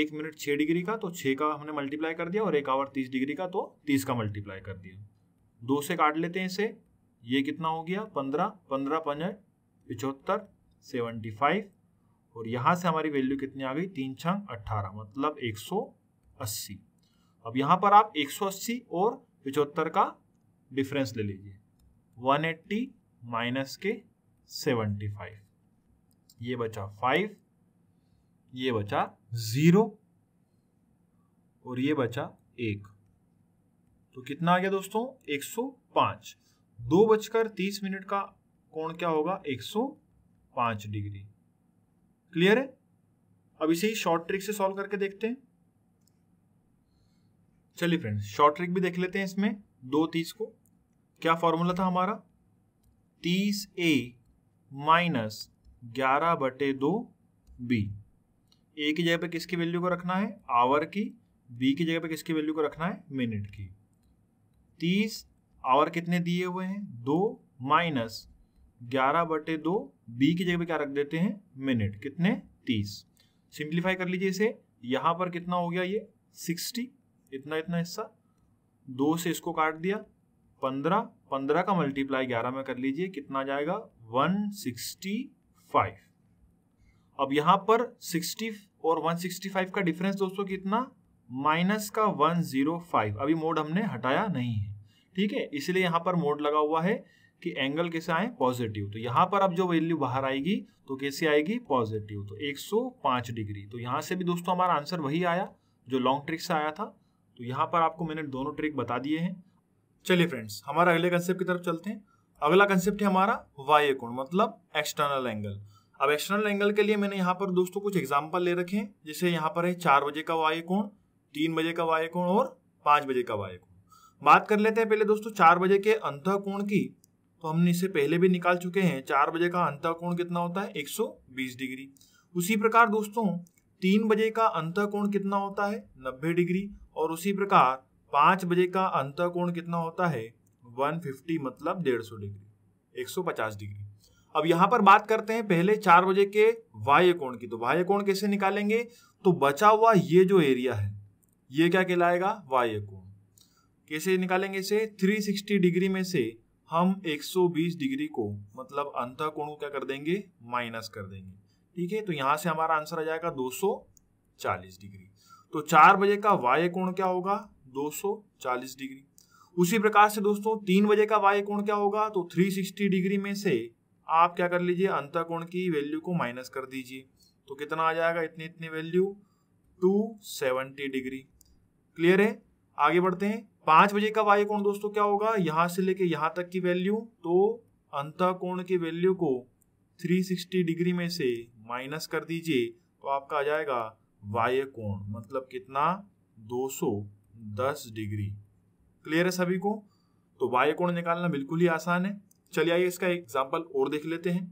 Speaker 1: एक मिनट छः डिग्री का तो छः का हमने मल्टीप्लाई कर दिया और एक आवर तीस डिग्री का तो तीस का मल्टीप्लाई कर दिया दो से काट लेते हैं इसे ये कितना हो गया पंद्रह पंद्रह पंद्रह पिचहत्तर सेवेंटी फाइव और यहाँ से हमारी वैल्यू कितनी आ गई तीन छंग अट्ठारह मतलब एक सौ अस्सी अब यहाँ पर आप एक सौ अस्सी और पिचहत्तर का डिफरेंस ले लीजिए वन एट्टी माइनस के सेवेंटी फाइव ये बचा फाइव ये बचा ज़ीरो और ये बचा एक तो कितना आ गया दोस्तों एक सौ पांच दो बजकर तीस मिनट का कोण क्या होगा एक सौ पांच डिग्री क्लियर है अब इसे ही शॉर्ट ट्रिक से सॉल्व करके देखते हैं चलिए फ्रेंड्स शॉर्ट ट्रिक भी देख लेते हैं इसमें दो तीस को क्या फॉर्मूला था हमारा तीस ए माइनस ग्यारह बटे दो बी ए की जगह पे किसकी वैल्यू को रखना है आवर की बी की जगह पे किसकी वैल्यू को रखना है मिनट की तीस आवर कितने दिए हुए हैं दो माइनस ग्यारह बटे दो बी की जगह पे क्या रख देते हैं मिनट कितने तीस सिंप्लीफाई कर लीजिए इसे यहाँ पर कितना हो गया ये सिक्सटी इतना इतना हिस्सा दो से इसको काट दिया पंद्रह पंद्रह का मल्टीप्लाई ग्यारह में कर लीजिए कितना जाएगा वन सिक्सटी फाइव अब यहां पर सिक्सटी और वन सिक्सटी फाइव का डिफरेंस दोस्तों कितना माइनस का वन जीरो फाइव अभी मोड हमने हटाया नहीं है ठीक है इसलिए यहाँ पर मोड लगा हुआ है कि एंगल कैसे आए पॉजिटिव तो यहाँ पर अब जो वैल्यू बाहर आएगी तो कैसे आएगी पॉजिटिव तो 105 डिग्री तो यहाँ से भी दोस्तों हमारा आंसर वही आया जो लॉन्ग ट्रिक से आया था तो यहाँ पर आपको मैंने दोनों ट्रिक बता दिए हैं चलिए फ्रेंड्स हमारा अगले कंसेप्ट की तरफ चलते हैं अगला कंसेप्ट है हमारा वाई कोण मतलब एक्सटर्नल एंगल अब एक्सटर्नल एंगल के लिए मैंने यहाँ पर दोस्तों कुछ एग्जाम्पल ले रखे हैं जैसे यहाँ पर है चार बजे का वाई कोण तीन बजे का वाई कोण और पांच बजे का वाई कोण बात कर लेते हैं पहले दोस्तों चार बजे के अंत कोण की तो हमने इसे पहले भी निकाल चुके हैं चार बजे का अंत कोण कितना होता है एक डिग्री उसी प्रकार दोस्तों तीन बजे का अंत कोण कितना होता है नब्बे डिग्री और उसी प्रकार पाँच बजे का अंत कोण कितना होता है 150 मतलब डेढ़ सौ डिग्री 150 डिग्री अब यहां पर बात करते हैं पहले चार बजे के बाह्य कोण की तो वाह्य कोण कैसे निकालेंगे तो बचा हुआ ये जो एरिया है ये क्या कहलाएगा वाह्य कोण कैसे निकालेंगे इसे 360 डिग्री में से हम 120 डिग्री को मतलब अंत कोण को क्या कर देंगे माइनस कर देंगे ठीक है तो यहाँ से हमारा आंसर आ जाएगा 240 डिग्री तो चार बजे का बाह्य कोण क्या होगा 240 डिग्री उसी प्रकार से दोस्तों तीन बजे का वाई कोण क्या होगा तो 360 डिग्री में से आप क्या कर लीजिए अंत कोण की वैल्यू को माइनस कर दीजिए तो कितना आ जाएगा इतनी इतनी वैल्यू 270 डिग्री क्लियर है आगे बढ़ते हैं पांच बजे का वाई कोण दोस्तों क्या होगा यहां से लेके यहां तक की वैल्यू तो अंत कोण की वैल्यू को 360 डिग्री में से माइनस कर दीजिए तो आपका आ जाएगा वाय कोण मतलब कितना दस डिग्री क्लियर है सभी को तो बाह्य कोण निकालना बिल्कुल ही आसान है चलिए आइए इसका एग्जाम्पल और देख लेते हैं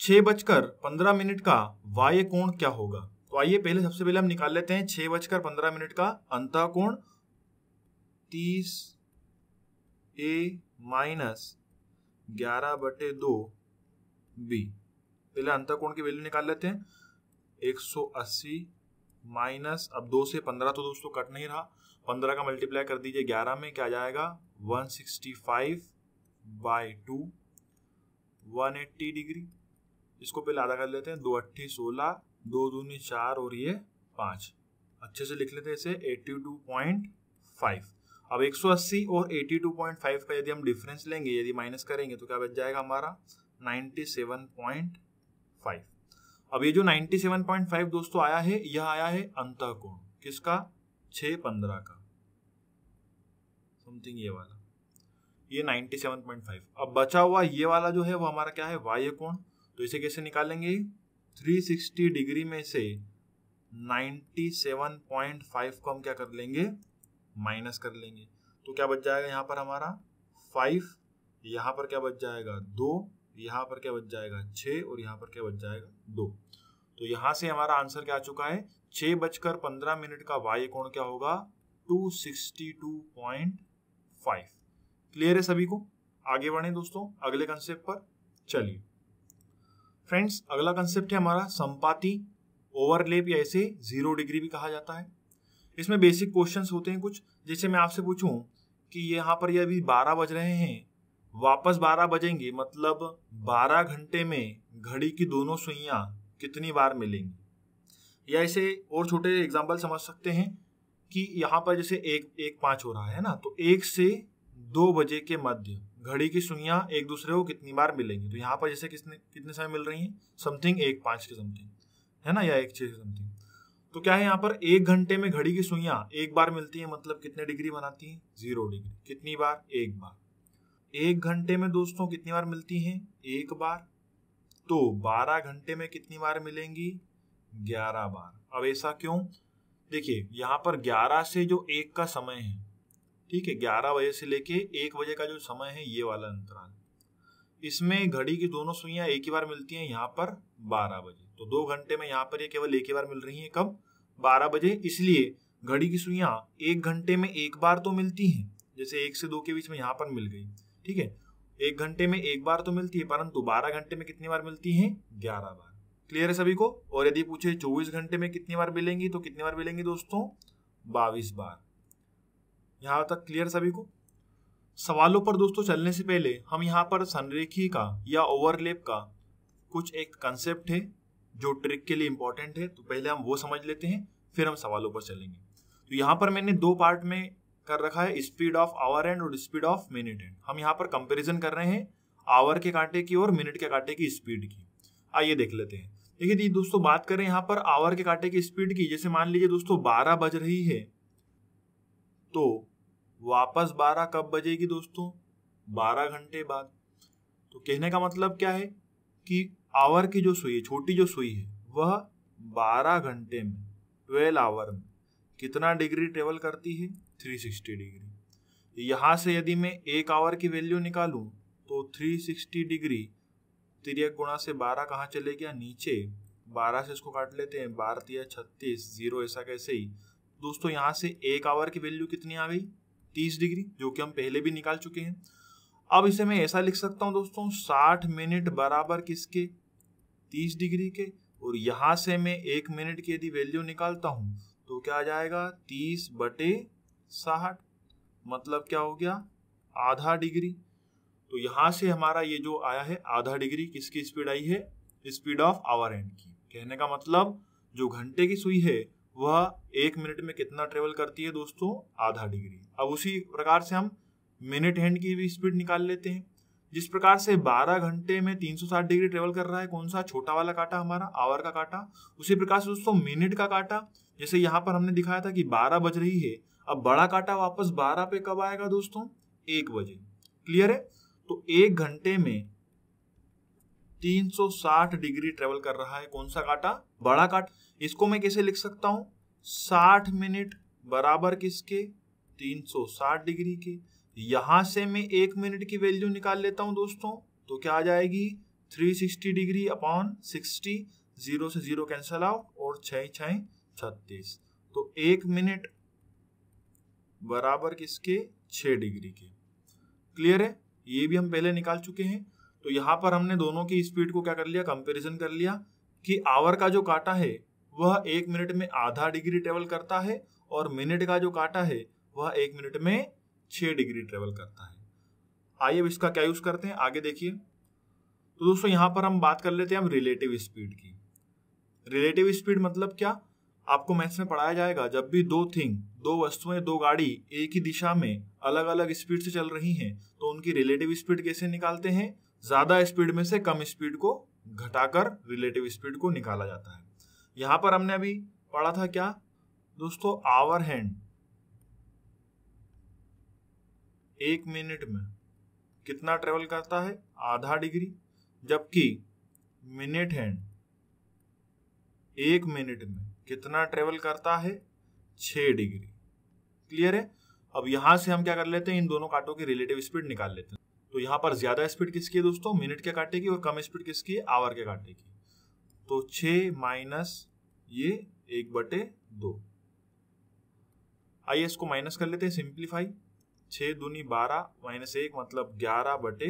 Speaker 1: छह बजकर पंद्रह मिनट का वाय कोण क्या होगा तो आइए पहले सबसे पहले हम निकाल लेते हैं छह बजकर पंद्रह मिनट का अंत कोण तीस ए माइनस ग्यारह बटे दो बी पहले अंत कोण की वैल्यू निकाल लेते हैं एक सौ अस्सी माइनस अब दो से पंद्रह तो दोस्तों कट नहीं रहा पंद्रह का मल्टीप्लाई कर दीजिए ग्यारह में क्या जाएगा one sixty five by two one eighty degree इसको पहले आधा कर लेते हैं दो अट्ठी सोलह दो दूनी चार और ये पाँच अच्छे से लिख लेते हैं इसे एट्टी टू पॉइंट फाइव अब 180 और 82.5 का यदि हम डिफरेंस लेंगे यदि माइनस करेंगे तो क्या बच जाएगा हमारा 97.5 अब ये जो 97.5 दोस्तों आया है यह आया है अंत कोण किसका छ पंद्रह का समथिंग ये वाला ये 97.5 अब बचा हुआ ये वाला जो है वो हमारा क्या है बाह्य कोण तो इसे कैसे निकालेंगे 360 डिग्री में से 97.5 को हम क्या कर लेंगे माइनस कर लेंगे तो क्या बच जाएगा यहाँ पर हमारा फाइव यहाँ पर क्या बच जाएगा दो यहाँ पर क्या बच जाएगा छः और यहाँ पर क्या बच जाएगा दो तो यहाँ से हमारा आंसर क्या आ चुका है छः बजकर पंद्रह मिनट का वाय कोण क्या होगा two sixty two point five clear है सभी को आगे बढ़े दोस्तों अगले कंसेप्ट पर चलिए फ्रेंड्स अगला कंसेप्ट है हमारा संपाति ओवरलेप या इसे जीरो डिग्री भी कहा जाता है इसमें बेसिक क्वेश्चंस होते हैं कुछ जैसे मैं आपसे पूछूं कि यहाँ पर ये अभी बारह बज रहे हैं वापस बारह बजेंगी मतलब बारह घंटे में घड़ी की दोनों सुइया कितनी बार मिलेंगी या इसे और छोटे एग्जाम्पल समझ सकते हैं कि यहाँ पर जैसे एक एक पाँच हो रहा है ना तो एक से दो बजे के मध्य घड़ी की सुइया एक दूसरे को कितनी बार मिलेंगी तो यहाँ पर जैसे कितने कितने समय मिल रही हैं समथिंग एक पाँच के समथिंग है ना या एक छः के समथिंग तो क्या है यहाँ पर एक घंटे में घड़ी की सुइयाँ एक बार मिलती है मतलब कितने डिग्री बनाती हैं जीरो डिग्री कितनी बार एक बार एक घंटे में दोस्तों कितनी बार मिलती हैं एक बार तो 12 घंटे में कितनी बार मिलेंगी 11 बार अब ऐसा क्यों देखिए यहाँ पर 11 से जो एक का समय है ठीक है 11 बजे से लेके एक बजे का जो समय है ये वाला अंतराल इसमें घड़ी की दोनों सुइयां एक ही बार मिलती हैं यहाँ पर 12 बजे तो दो घंटे में यहाँ पर ये केवल एक ही बार मिल रही है कब बारह बजे इसलिए घड़ी की सुइयां एक घंटे में एक बार तो मिलती हैं जैसे एक से दो के बीच में यहाँ पर मिल गई ठीक है एक घंटे में एक बार तो मिलती है परंतु बारह घंटे में कितनी बार मिलती है ग्यारह बार क्लियर है सभी को और यदि पूछे चौबीस घंटे में कितनी बार मिलेंगी तो कितनी बार मिलेंगी दोस्तों बाविस बार यहाँ तक क्लियर सभी को सवालों पर दोस्तों चलने से पहले हम यहाँ पर संरेखी का या ओवरलेप का कुछ एक कंसेप्ट है जो ट्रिक के लिए इंपॉर्टेंट है तो पहले हम वो समझ लेते हैं फिर हम सवालों पर चलेंगे तो यहाँ पर मैंने दो पार्ट में कर रखा है स्पीड ऑफ आवर एंड और स्पीड ऑफ मिनट एंड हम यहाँ पर कंपेरिजन कर रहे हैं आवर के कांटे की और मिनट के कांटे की स्पीड की आइए देख लेते हैं देखिए दोस्तों बात करें यहाँ पर आवर के कांटे की स्पीड की जैसे मान लीजिए दोस्तों बारह बज रही है तो वापस बारह कब बजेगी दोस्तों बारह घंटे बाद तो कहने का मतलब क्या है कि आवर की जो सुई है छोटी जो सुई है वह बारह घंटे में ट्वेल्व आवर में कितना डिग्री ट्रेवल करती है 360 डिग्री यहाँ से यदि मैं एक आवर की वैल्यू निकालूँ तो 360 डिग्री तिरक गुणा से 12 कहाँ चले गया नीचे 12 से इसको काट लेते हैं बारह या छत्तीस जीरो ऐसा कैसे ही दोस्तों यहाँ से एक आवर की वैल्यू कितनी आ गई तीस डिग्री जो कि हम पहले भी निकाल चुके हैं अब इसे मैं ऐसा लिख सकता हूँ दोस्तों साठ मिनट बराबर किसके तीस डिग्री के और यहाँ से मैं एक मिनट की यदि वैल्यू निकालता हूँ तो क्या आ जाएगा तीस बटे साठ मतलब क्या हो गया आधा डिग्री तो यहां से हमारा ये जो आया है आधा डिग्री किसकी स्पीड आई है स्पीड ऑफ आवर एंड की कहने का मतलब जो घंटे की सुई है वह एक मिनट में कितना ट्रेवल करती है दोस्तों आधा डिग्री अब उसी प्रकार से हम मिनट हैंड की भी स्पीड निकाल लेते हैं जिस प्रकार से 12 घंटे में 360 डिग्री ट्रेवल कर रहा है कौन सा छोटा वाला काटा हमारा आवर का काटा उसी प्रकार से दोस्तों मिनट का काटा जैसे यहाँ पर हमने दिखाया था कि 12 बज रही है अब बड़ा कांटा वापस बारह पे कब आएगा दोस्तों एक बजे क्लियर है तो एक घंटे में 360 डिग्री ट्रेवल कर रहा है कौन सा कांटा बड़ा काट इसको मैं कैसे लिख सकता हूं 60 मिनट बराबर किसके 360 डिग्री के यहां से मैं एक मिनट की वैल्यू निकाल लेता हूं दोस्तों तो क्या आ जाएगी 360 डिग्री अपॉन 60 जीरो से जीरो कैंसल आउट और छह छह छत्तीस तो एक मिनट बराबर किसके छः डिग्री के क्लियर है ये भी हम पहले निकाल चुके हैं तो यहाँ पर हमने दोनों की स्पीड को क्या कर लिया कंपेरिजन कर लिया कि आवर का जो काटा है वह एक मिनट में आधा डिग्री ट्रेवल करता है और मिनट का जो काटा है वह एक मिनट में छः डिग्री ट्रेवल करता है आइए अब इसका क्या यूज़ करते हैं आगे देखिए तो दोस्तों यहाँ पर हम बात कर लेते हैं हम रिलेटिव स्पीड की रिलेटिव स्पीड मतलब क्या आपको मैथ्स में पढ़ाया जाएगा जब भी दो थिंग दो वस्तुएं दो गाड़ी एक ही दिशा में अलग अलग स्पीड से चल रही हैं तो उनकी रिलेटिव स्पीड कैसे निकालते हैं ज़्यादा स्पीड में से कम स्पीड को घटाकर रिलेटिव स्पीड को निकाला जाता है यहां पर हमने अभी पढ़ा था क्या दोस्तों आवर हैंड एक मिनट में कितना ट्रेवल करता है आधा डिग्री जबकि मिनट हैंड एक मिनट में कितना ट्रेवल करता है छ डिग्री क्लियर है अब यहां से हम क्या कर लेते हैं इन दोनों कांटों की रिलेटिव स्पीड निकाल लेते हैं तो यहां पर ज़्यादा स्पीड किसकी है दोस्तों मिनट के कांटे की और कम स्पीड किसकी है आवर के कांटे की तो छ माइनस ये एक बटे दो आइए इसको माइनस कर लेते हैं सिंप्लीफाई छ दूनी बारह माइनस एक मतलब ग्यारह बटे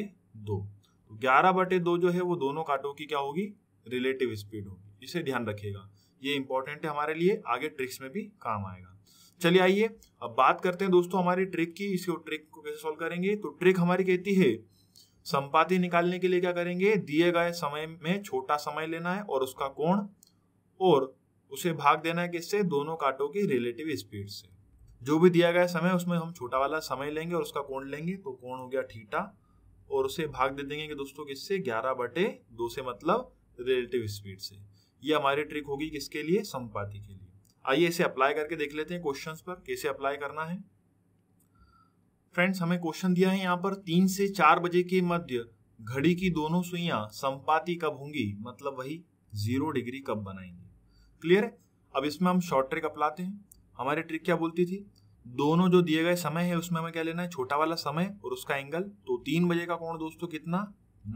Speaker 1: दो तो ग्यारह बटे दो जो है वो दोनों कांटों की क्या होगी रिलेटिव स्पीड होगी इसे ध्यान रखिएगा ये इंपॉर्टेंट है हमारे लिए आगे ट्रिक्स में भी काम आएगा चलिए आइए अब बात करते हैं दोस्तों हमारी ट्रिक की इसको ट्रिक को कैसे सॉल्व करेंगे तो ट्रिक हमारी कहती है संपाति निकालने के लिए क्या करेंगे दिए गए समय में छोटा समय लेना है और उसका कोण और उसे भाग देना है किससे दोनों कांटों की रिलेटिव स्पीड से जो भी दिया गया समय उसमें हम छोटा वाला समय लेंगे और उसका कोण लेंगे तो कोण हो गया ठीटा और उसे भाग दे देंगे कि दोस्तों किससे ग्यारह बटे दो से मतलब रिलेटिव स्पीड से ये हमारी ट्रिक होगी किसके लिए संपाति के लिए आइए इसे अप्लाई करके देख लेते हैं क्वेश्चंस पर कैसे अप्लाई करना है फ्रेंड्स हमें क्वेश्चन दिया है यहाँ पर तीन से चार बजे के मध्य घड़ी की दोनों सुइया संपाति कब होंगी मतलब वही जीरो डिग्री कब बनाएंगे क्लियर है अब इसमें हम शॉर्ट ट्रिक अपलाते हैं हमारी ट्रिक क्या बोलती थी दोनों जो दिए गए समय है उसमें हमें क्या लेना है छोटा वाला समय और उसका एंगल तो तीन बजे का कौन दोस्तों कितना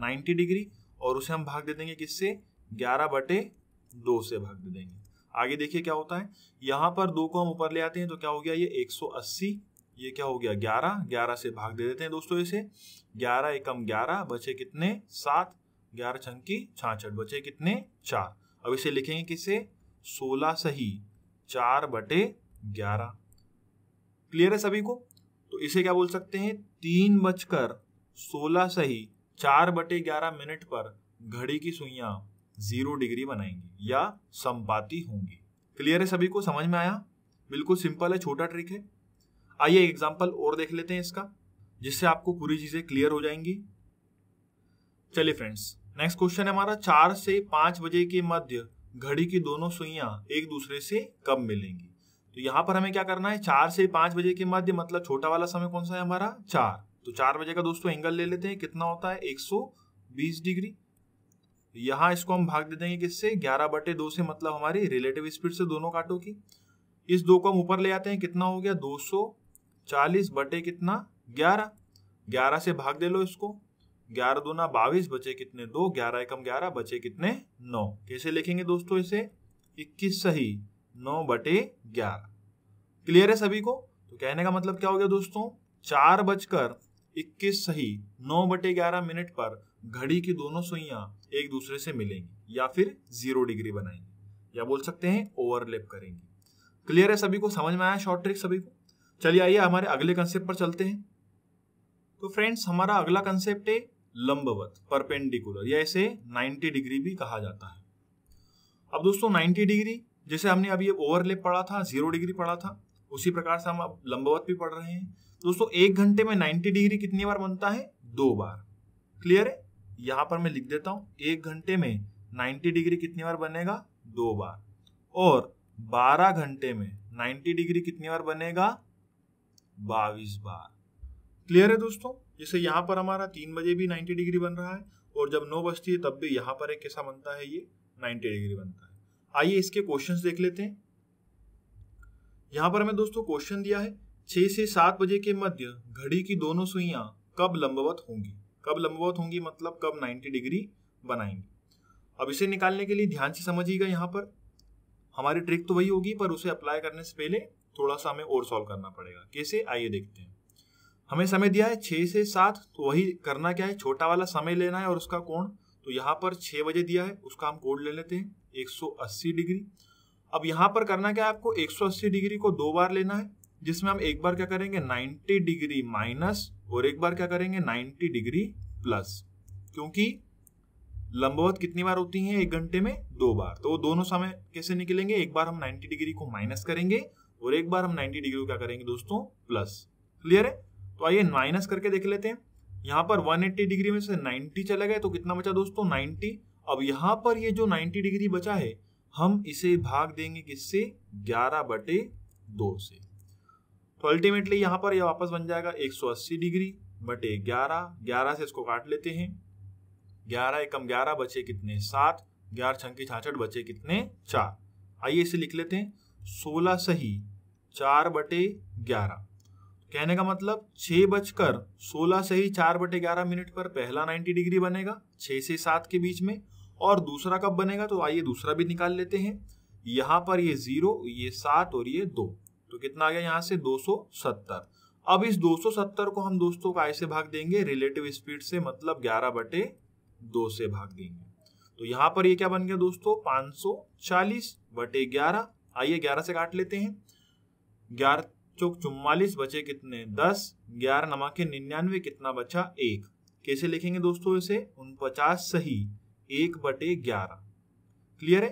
Speaker 1: 90 डिग्री और उसे हम भाग दे देंगे किससे 11 बटे दो से भाग दे देंगे आगे देखिए क्या होता है यहाँ पर दो को हम ऊपर ले आते हैं तो क्या हो गया ये 180 ये क्या हो गया 11 11 से भाग दे देते हैं दोस्तों इसे 11 एकम 11 बचे कितने सात ग्यारह छंकी छाछठ बचे कितने चार अब इसे लिखेंगे किसे सोलह सही चार बटे ग्यारह क्लियर है सभी को तो इसे क्या बोल सकते हैं तीन बजकर सोलह सही चार बटे ग्यारह मिनट पर घड़ी की सुइया जीरो डिग्री बनाएंगी या संपाती होंगी क्लियर है सभी को समझ में आया बिल्कुल सिंपल है छोटा ट्रिक है आइए एग्जाम्पल और देख लेते हैं इसका जिससे आपको पूरी चीजें क्लियर हो जाएंगी चलिए फ्रेंड्स नेक्स्ट क्वेश्चन है हमारा चार से पांच बजे के मध्य घड़ी की दोनों सुइया एक दूसरे से कब मिलेंगी तो यहाँ पर हमें क्या करना है चार से पांच बजे के मध्य मतलब छोटा वाला समय कौन सा है हमारा चार तो चार बजे का दोस्तों एंगल ले लेते हैं कितना होता है 120 डिग्री यहाँ इसको हम भाग दे देंगे किससे ग्यारह बटे दो से मतलब हमारी रिलेटिव स्पीड से दोनों कांटों की इस दो को हम ऊपर ले आते हैं कितना हो गया दो सौ चालीस बटे कितना ग्यारह ग्यारह से भाग दे लो इसको ग्यारह दो ना बाईस बचे कितने दो ग्यारह एकम ग्यारह बचे कितने नौ कैसे लिखेंगे दोस्तों इसे इक्कीस सही नौ बटे ग्यारह क्लियर है सभी को तो कहने का मतलब क्या हो गया दोस्तों चार बजकर इक्कीस सही नौ बटे ग्यारह मिनट पर घड़ी की दोनों सुइयां एक दूसरे से मिलेंगी या फिर जीरो डिग्री बनाएंगी या बोल सकते हैं ओवरलेप करेंगी क्लियर है सभी को समझ में आया शॉर्ट ट्रिक सभी को चलिए आइए हमारे अगले कंसेप्ट पर चलते हैं तो फ्रेंड्स हमारा अगला कंसेप्ट है लंबवत परपेंडिकुलर या इसे 90 डिग्री भी कहा जाता है अब दोस्तों 90 डिग्री जैसे हमने अभी ओवरलेप पढ़ा था जीरो डिग्री पढ़ा था उसी प्रकार से हम अब लंबवत भी पढ़ रहे हैं दोस्तों एक घंटे में 90 डिग्री कितनी बार बनता है दो बार क्लियर है यहाँ पर मैं लिख देता हूँ एक घंटे में 90 डिग्री कितनी बार बनेगा दो बार और 12 घंटे में 90 डिग्री कितनी बार बनेगा 22 बार क्लियर है दोस्तों जैसे यहाँ पर हमारा तीन बजे भी 90 डिग्री बन रहा है और जब नौ बजती है तब भी यहाँ पर एक कैसा बनता है ये 90 डिग्री बनता है आइए इसके क्वेश्चन देख लेते हैं यहाँ पर हमें दोस्तों क्वेश्चन दिया है छह से सात बजे के मध्य घड़ी की दोनों सुइया कब लंबवत होंगी कब लंबवत होंगी मतलब कब 90 डिग्री बनाएंगी अब इसे निकालने के लिए ध्यान से समझिएगा यहाँ पर हमारी ट्रिक तो वही होगी पर उसे अप्लाई करने से पहले थोड़ा सा हमें और सॉल्व करना पड़ेगा कैसे आइए देखते हैं हमें समय दिया है छः से सात तो वही करना क्या है छोटा वाला समय लेना है और उसका कोण तो यहाँ पर छः बजे दिया है उसका हम कोण ले लेते हैं 180 डिग्री अब यहाँ पर करना क्या है आपको 180 डिग्री को दो बार लेना है जिसमें हम एक बार क्या करेंगे 90 डिग्री माइनस और एक बार क्या करेंगे 90 डिग्री प्लस क्योंकि लंबवत कितनी बार होती है एक घंटे में दो बार तो वो दोनों समय कैसे निकलेंगे एक बार हम 90 डिग्री को माइनस करेंगे और एक बार हम 90 डिग्री को क्या करेंगे दोस्तों प्लस क्लियर है तो आइए माइनस करके देख लेते हैं यहाँ पर 180 डिग्री में से 90 चले गए तो कितना बचा दोस्तों 90 अब यहाँ पर ये जो 90 डिग्री बचा है हम इसे भाग देंगे किससे 11 बटे दो से तो अल्टीमेटली यहाँ पर यह वापस बन जाएगा 180 डिग्री बटे 11 11 से इसको काट लेते हैं 11 एकम 11 बचे कितने सात ग्यारह छंकी छाछठ बचे कितने चार आइए इसे लिख लेते हैं सोलह सही चार बटे ग्यारह कहने का मतलब छः बजकर सोलह से ही चार बटे ग्यारह मिनट पर पहला नाइन्टी डिग्री बनेगा छः से सात के बीच में और दूसरा कब बनेगा तो आइए दूसरा भी निकाल लेते हैं यहाँ पर ये ज़ीरो ये सात और ये दो तो कितना आ गया यहाँ से 270 अब इस 270 को हम दोस्तों का ऐसे से भाग देंगे रिलेटिव स्पीड से मतलब 11 बटे दो से भाग देंगे तो यहाँ पर ये क्या बन गया दोस्तों 540 बटे ग्यारह आइए ग्यारह से काट लेते हैं ग्यारह चौक चुम्बालीस बचे कितने दस ग्यारह के निन्यानवे कितना बचा एक कैसे लिखेंगे दोस्तों इसे उनपचास सही एक बटे ग्यारह क्लियर है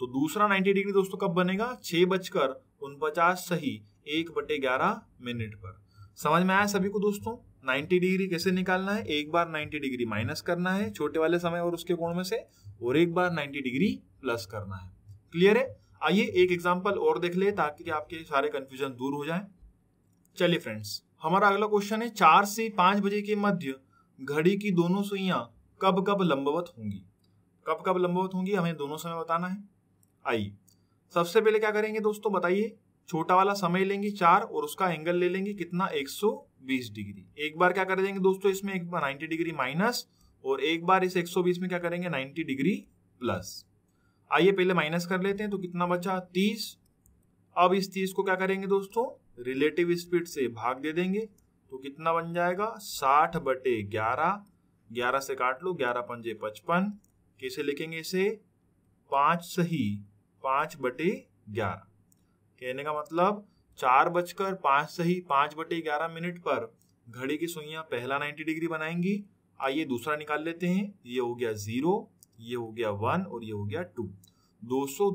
Speaker 1: तो दूसरा नाइन्टी डिग्री दोस्तों कब बनेगा छह बजकर उनपचास सही एक बटे ग्यारह मिनट पर समझ में आया सभी को दोस्तों 90 डिग्री कैसे निकालना है एक बार 90 डिग्री माइनस करना है छोटे वाले समय और उसके कोण में से और एक बार 90 डिग्री प्लस करना है क्लियर है आइए एक एग्जाम्पल और देख ले ताकि आपके सारे कंफ्यूजन दूर हो जाए चलिए फ्रेंड्स हमारा अगला क्वेश्चन है चार से पांच बजे के मध्य घड़ी की दोनों सुइया कब कब लंबवत होंगी कब कब लंबवत होंगी हमें दोनों समय बताना है आइए सबसे पहले क्या करेंगे दोस्तों बताइए छोटा वाला समय लेंगे चार और उसका एंगल ले लेंगे कितना 120 डिग्री एक बार क्या कर देंगे दोस्तों इसमें एक बार 90 डिग्री माइनस और एक बार इस 120 में क्या करेंगे 90 डिग्री प्लस आइए पहले माइनस कर लेते हैं तो कितना बचा 30 अब इस 30 को क्या करेंगे दोस्तों रिलेटिव स्पीड से भाग दे देंगे तो कितना बन जाएगा साठ बटे ग्यारह ग्यारह से काट लो ग्यारह पंजे पचपन कैसे लिखेंगे इसे पाँच सही पांच बटे ग्यारह कहने का मतलब चार बजकर पांच से ही पांच बटे ग्यारह मिनट पर घड़ी की सुइया पहला नाइन्टी डिग्री बनाएंगी आइए दूसरा निकाल लेते हैं ये हो गया ज़ीरो ये हो गया वन और ये हो गया टू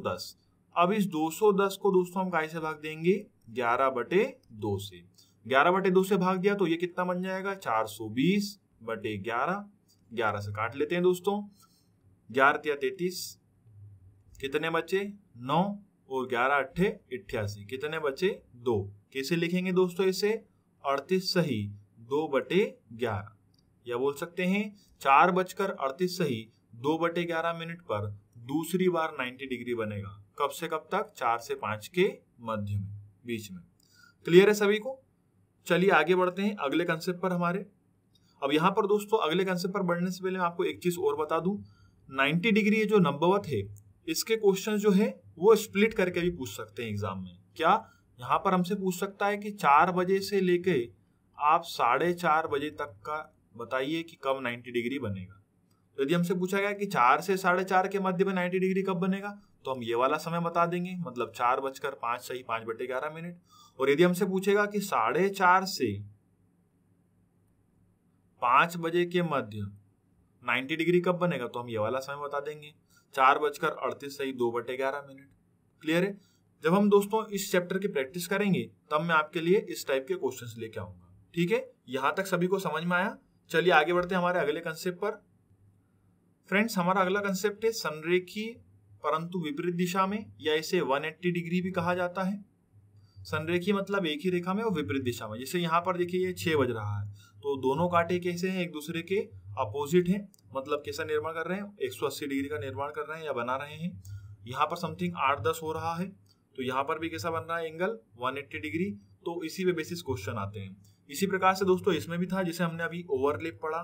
Speaker 1: दस अब इस दस को दोस्तों हम कैसे भाग देंगे ग्यारह बटे दो से ग्यारह बटे दो से भाग दिया तो ये कितना बन जाएगा चार बीस बटे ग्यारह ग्यारह से काट लेते हैं दोस्तों ग्यारह या तैतीस कितने बचे नौ और ग्यारह अट्ठे अट्ठासी कितने बचे दो कैसे लिखेंगे दोस्तों इसे अड़तीस सही दो बटे ग्यारह या बोल सकते हैं चार बजकर अड़तीस सही दो बटे ग्यारह मिनट पर दूसरी बार नाइन्टी डिग्री बनेगा कब से कब तक चार से पांच के मध्य में बीच में क्लियर है सभी को चलिए आगे बढ़ते हैं अगले कंसेप्ट पर हमारे अब यहाँ पर दोस्तों अगले कंसेप्ट पर बढ़ने से पहले मैं आपको एक चीज और बता दूं 90 डिग्री ये जो नंबवत है इसके क्वेश्चन जो है वो स्प्लिट करके भी पूछ सकते हैं एग्जाम में क्या यहाँ पर हमसे पूछ सकता है कि चार बजे से लेके आप साढ़े चार बजे तक का बताइए कि कब नाइन्टी डिग्री बनेगा तो यदि हमसे पूछा गया कि चार से साढ़े चार के मध्य में नाइन्टी डिग्री कब बनेगा तो हम ये वाला समय बता देंगे मतलब चार बजकर पांच से ही पांच बटे ग्यारह मिनट और यदि हमसे पूछेगा कि साढ़े चार से पांच बजे के मध्य नाइन्टी डिग्री कब बनेगा तो हम ये वाला समय बता देंगे चार बजकर अड़तीस सही दो बटे ग्यारह मिनट क्लियर है जब हम दोस्तों इस चैप्टर की प्रैक्टिस करेंगे तब मैं आपके लिए इस टाइप के क्वेश्चन लेके आऊंगा ठीक है यहाँ तक सभी को समझ में आया चलिए आगे बढ़ते हमारे अगले कंसेप्ट पर फ्रेंड्स हमारा अगला कंसेप्ट है संरेखी परंतु विपरीत दिशा में या इसे 180 डिग्री भी कहा जाता है संरेखी मतलब एक ही रेखा में और विपरीत दिशा में जैसे यहाँ पर देखिए ये छह बज रहा है तो दोनों कांटे कैसे हैं एक दूसरे के अपोजिट है मतलब कैसा निर्माण कर रहे हैं एक डिग्री का निर्माण कर रहे हैं या बना रहे हैं यहाँ पर समथिंग आठ दस हो रहा है तो यहाँ पर भी कैसा बन रहा है एंगल वन डिग्री तो इसी पे बेसिस क्वेश्चन आते हैं इसी प्रकार से दोस्तों इसमें भी था जिसे हमने अभी ओवरलेप पढ़ा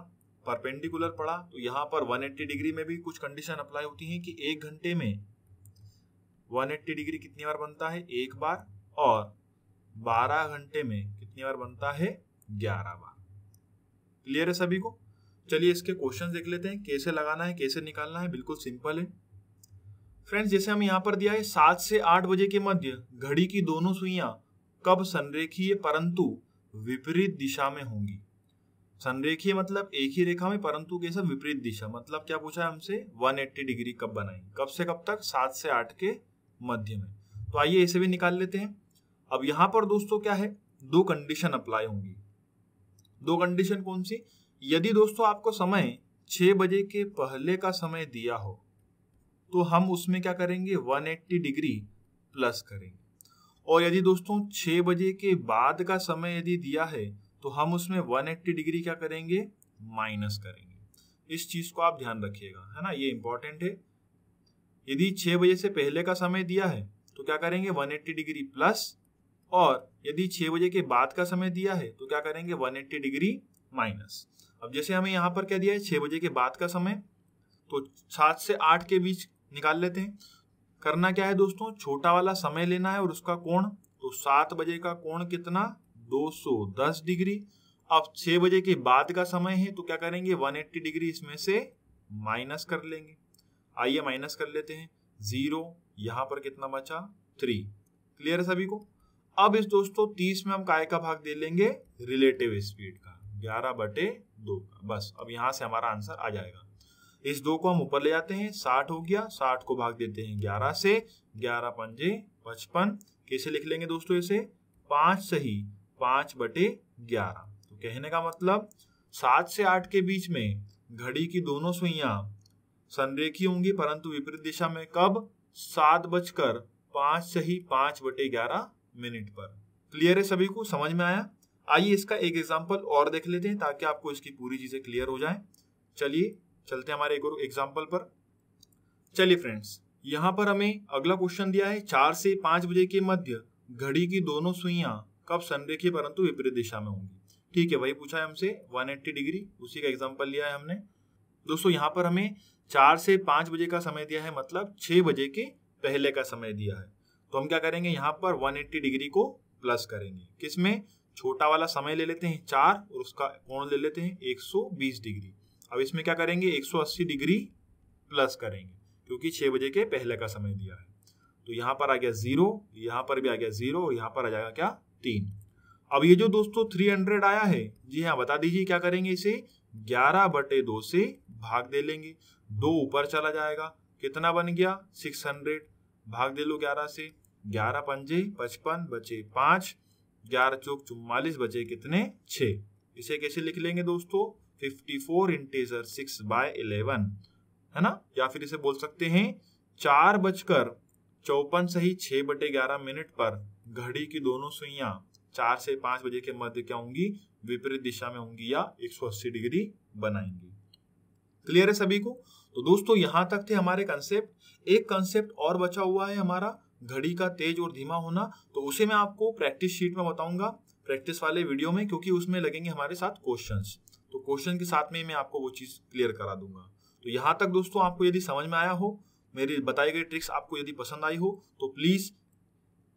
Speaker 1: परपेंडिकुलर पढ़ा तो यहाँ पर 180 डिग्री में भी कुछ कंडीशन अप्लाई होती है कि एक घंटे में 180 डिग्री कितनी बार बनता है एक बार और 12 घंटे में कितनी बार बनता है 11 बार क्लियर है सभी को चलिए इसके क्वेश्चन देख लेते हैं कैसे लगाना है कैसे निकालना है बिल्कुल सिंपल है फ्रेंड्स जैसे हम यहाँ पर दिया है सात से आठ बजे के मध्य घड़ी की दोनों सुइयां कब संरेखीय परंतु विपरीत दिशा में होंगी संरेखीय मतलब एक ही रेखा में परंतु कैसा विपरीत दिशा मतलब क्या पूछा है हमसे 180 डिग्री कब बनाएंगे कब से कब तक सात से आठ के मध्य में तो आइए इसे भी निकाल लेते हैं अब यहाँ पर दोस्तों क्या है दो कंडीशन अप्लाई होंगी दो कंडीशन कौन सी यदि दोस्तों आपको समय छः बजे के पहले का समय दिया हो तो हम उसमें क्या करेंगे 180 डिग्री प्लस करेंगे और यदि दोस्तों छः बजे के बाद का समय यदि दिया है तो हम उसमें 180 डिग्री क्या करेंगे माइनस करेंगे इस चीज़ को आप ध्यान रखिएगा है ना ये इंपॉर्टेंट है यदि छः बजे से पहले का समय दिया है तो क्या करेंगे 180 डिग्री प्लस और यदि छः बजे के बाद का समय दिया है तो क्या करेंगे 180 डिग्री माइनस अब जैसे हमें यहाँ पर क्या दिया है छः बजे के बाद का समय तो सात से आठ के बीच निकाल लेते हैं करना क्या है दोस्तों छोटा वाला समय लेना है और उसका कोण तो सात बजे का कोण कितना 210 डिग्री अब छः बजे के बाद का समय है तो क्या करेंगे 180 डिग्री इसमें से माइनस कर लेंगे आइए माइनस कर लेते हैं जीरो यहाँ पर कितना बचा थ्री क्लियर है सभी को अब इस दोस्तों तीस में हम काय का भाग दे लेंगे रिलेटिव स्पीड का ग्यारह बटे दो बस अब यहाँ से हमारा आंसर आ जाएगा इस दो को हम ऊपर ले जाते हैं साठ हो गया साठ को भाग देते हैं ग्यारह से ग्यारह पंजे पचपन कैसे लिख लेंगे दोस्तों इसे पांच सही पांच बटे ग्यारह तो कहने का मतलब सात से आठ के बीच में घड़ी की दोनों सुइया संरेखी होंगी परंतु विपरीत दिशा में कब सात बजकर पांच सही पांच बटे ग्यारह मिनट पर क्लियर है सभी को समझ में आया आइए इसका एक एग्जाम्पल और देख लेते हैं ताकि आपको इसकी पूरी चीज़ें क्लियर हो जाए चलिए चलते हमारे एक और एग्जाम्पल पर चलिए फ्रेंड्स यहाँ पर हमें अगला क्वेश्चन दिया है चार से पांच बजे के मध्य घड़ी की दोनों सुइया कब संडे परंतु विपरीत दिशा में होंगी ठीक है वही पूछा है हमसे 180 डिग्री उसी का एग्जाम्पल लिया है हमने दोस्तों यहाँ पर हमें चार से पांच बजे का समय दिया है मतलब छह बजे के पहले का समय दिया है तो हम क्या करेंगे यहाँ पर 180 डिग्री को प्लस करेंगे किसमें छोटा वाला समय ले लेते हैं चार और उसका कोण ले लेते हैं 120 डिग्री अब इसमें क्या करेंगे 180 डिग्री प्लस करेंगे क्योंकि छह बजे के पहले का समय दिया है तो यहाँ पर आ गया जीरो यहाँ पर भी आ गया जीरो और यहाँ पर आ जाएगा क्या तीन अब ये जो दोस्तों 300 आया है जी हाँ बता दीजिए क्या करेंगे इसे ग्यारह बटे दो से भाग दे लेंगे दो ऊपर चला जाएगा कितना बन गया हंड्रेड भाग दे लो ग्यारह से ग्यारह पंजे पचपन बचे पाँच ग्यारह चौक चुम्बालीस बजे कितने छ इसे कैसे लिख लेंगे दोस्तों fifty four integer six by eleven है ना या फिर इसे बोल सकते हैं चार बजकर चौपन सही छह बटे ग्यारह मिनट पर घड़ी की दोनों सुइया चार से पांच बजे के मध्य क्या होंगी विपरीत दिशा में होंगी या एक सौ अस्सी डिग्री बनाएंगी क्लियर है सभी को तो दोस्तों यहां तक थे हमारे कंसेप्ट एक कंसेप्ट और बचा हुआ है हमारा घड़ी का तेज और धीमा होना तो उसे मैं आपको प्रैक्टिस शीट में बताऊंगा प्रैक्टिस वाले वीडियो में क्योंकि उसमें लगेंगे हमारे साथ क्वेश्चन तो क्वेश्चन के साथ में मैं आपको वो चीज़ क्लियर करा दूंगा तो यहाँ तक दोस्तों आपको यदि समझ में आया हो मेरी बताई गई ट्रिक्स आपको यदि पसंद आई हो तो प्लीज़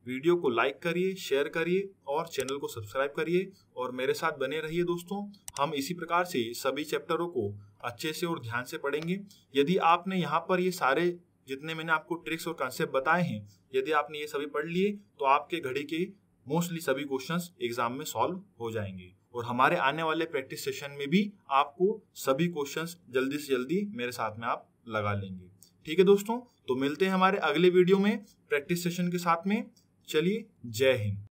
Speaker 1: वीडियो को लाइक करिए शेयर करिए और चैनल को सब्सक्राइब करिए और मेरे साथ बने रहिए दोस्तों हम इसी प्रकार से सभी चैप्टरों को अच्छे से और ध्यान से पढ़ेंगे यदि आपने यहाँ पर ये सारे जितने मैंने आपको ट्रिक्स और कॉन्सेप्ट बताए हैं यदि आपने ये सभी पढ़ लिए तो आपके घड़ी के मोस्टली सभी क्वेश्चन एग्जाम में सॉल्व हो जाएंगे और हमारे आने वाले प्रैक्टिस सेशन में भी आपको सभी क्वेश्चन जल्दी से जल्दी मेरे साथ में आप लगा लेंगे ठीक है दोस्तों तो मिलते हैं हमारे अगले वीडियो में प्रैक्टिस सेशन के साथ में चलिए जय हिंद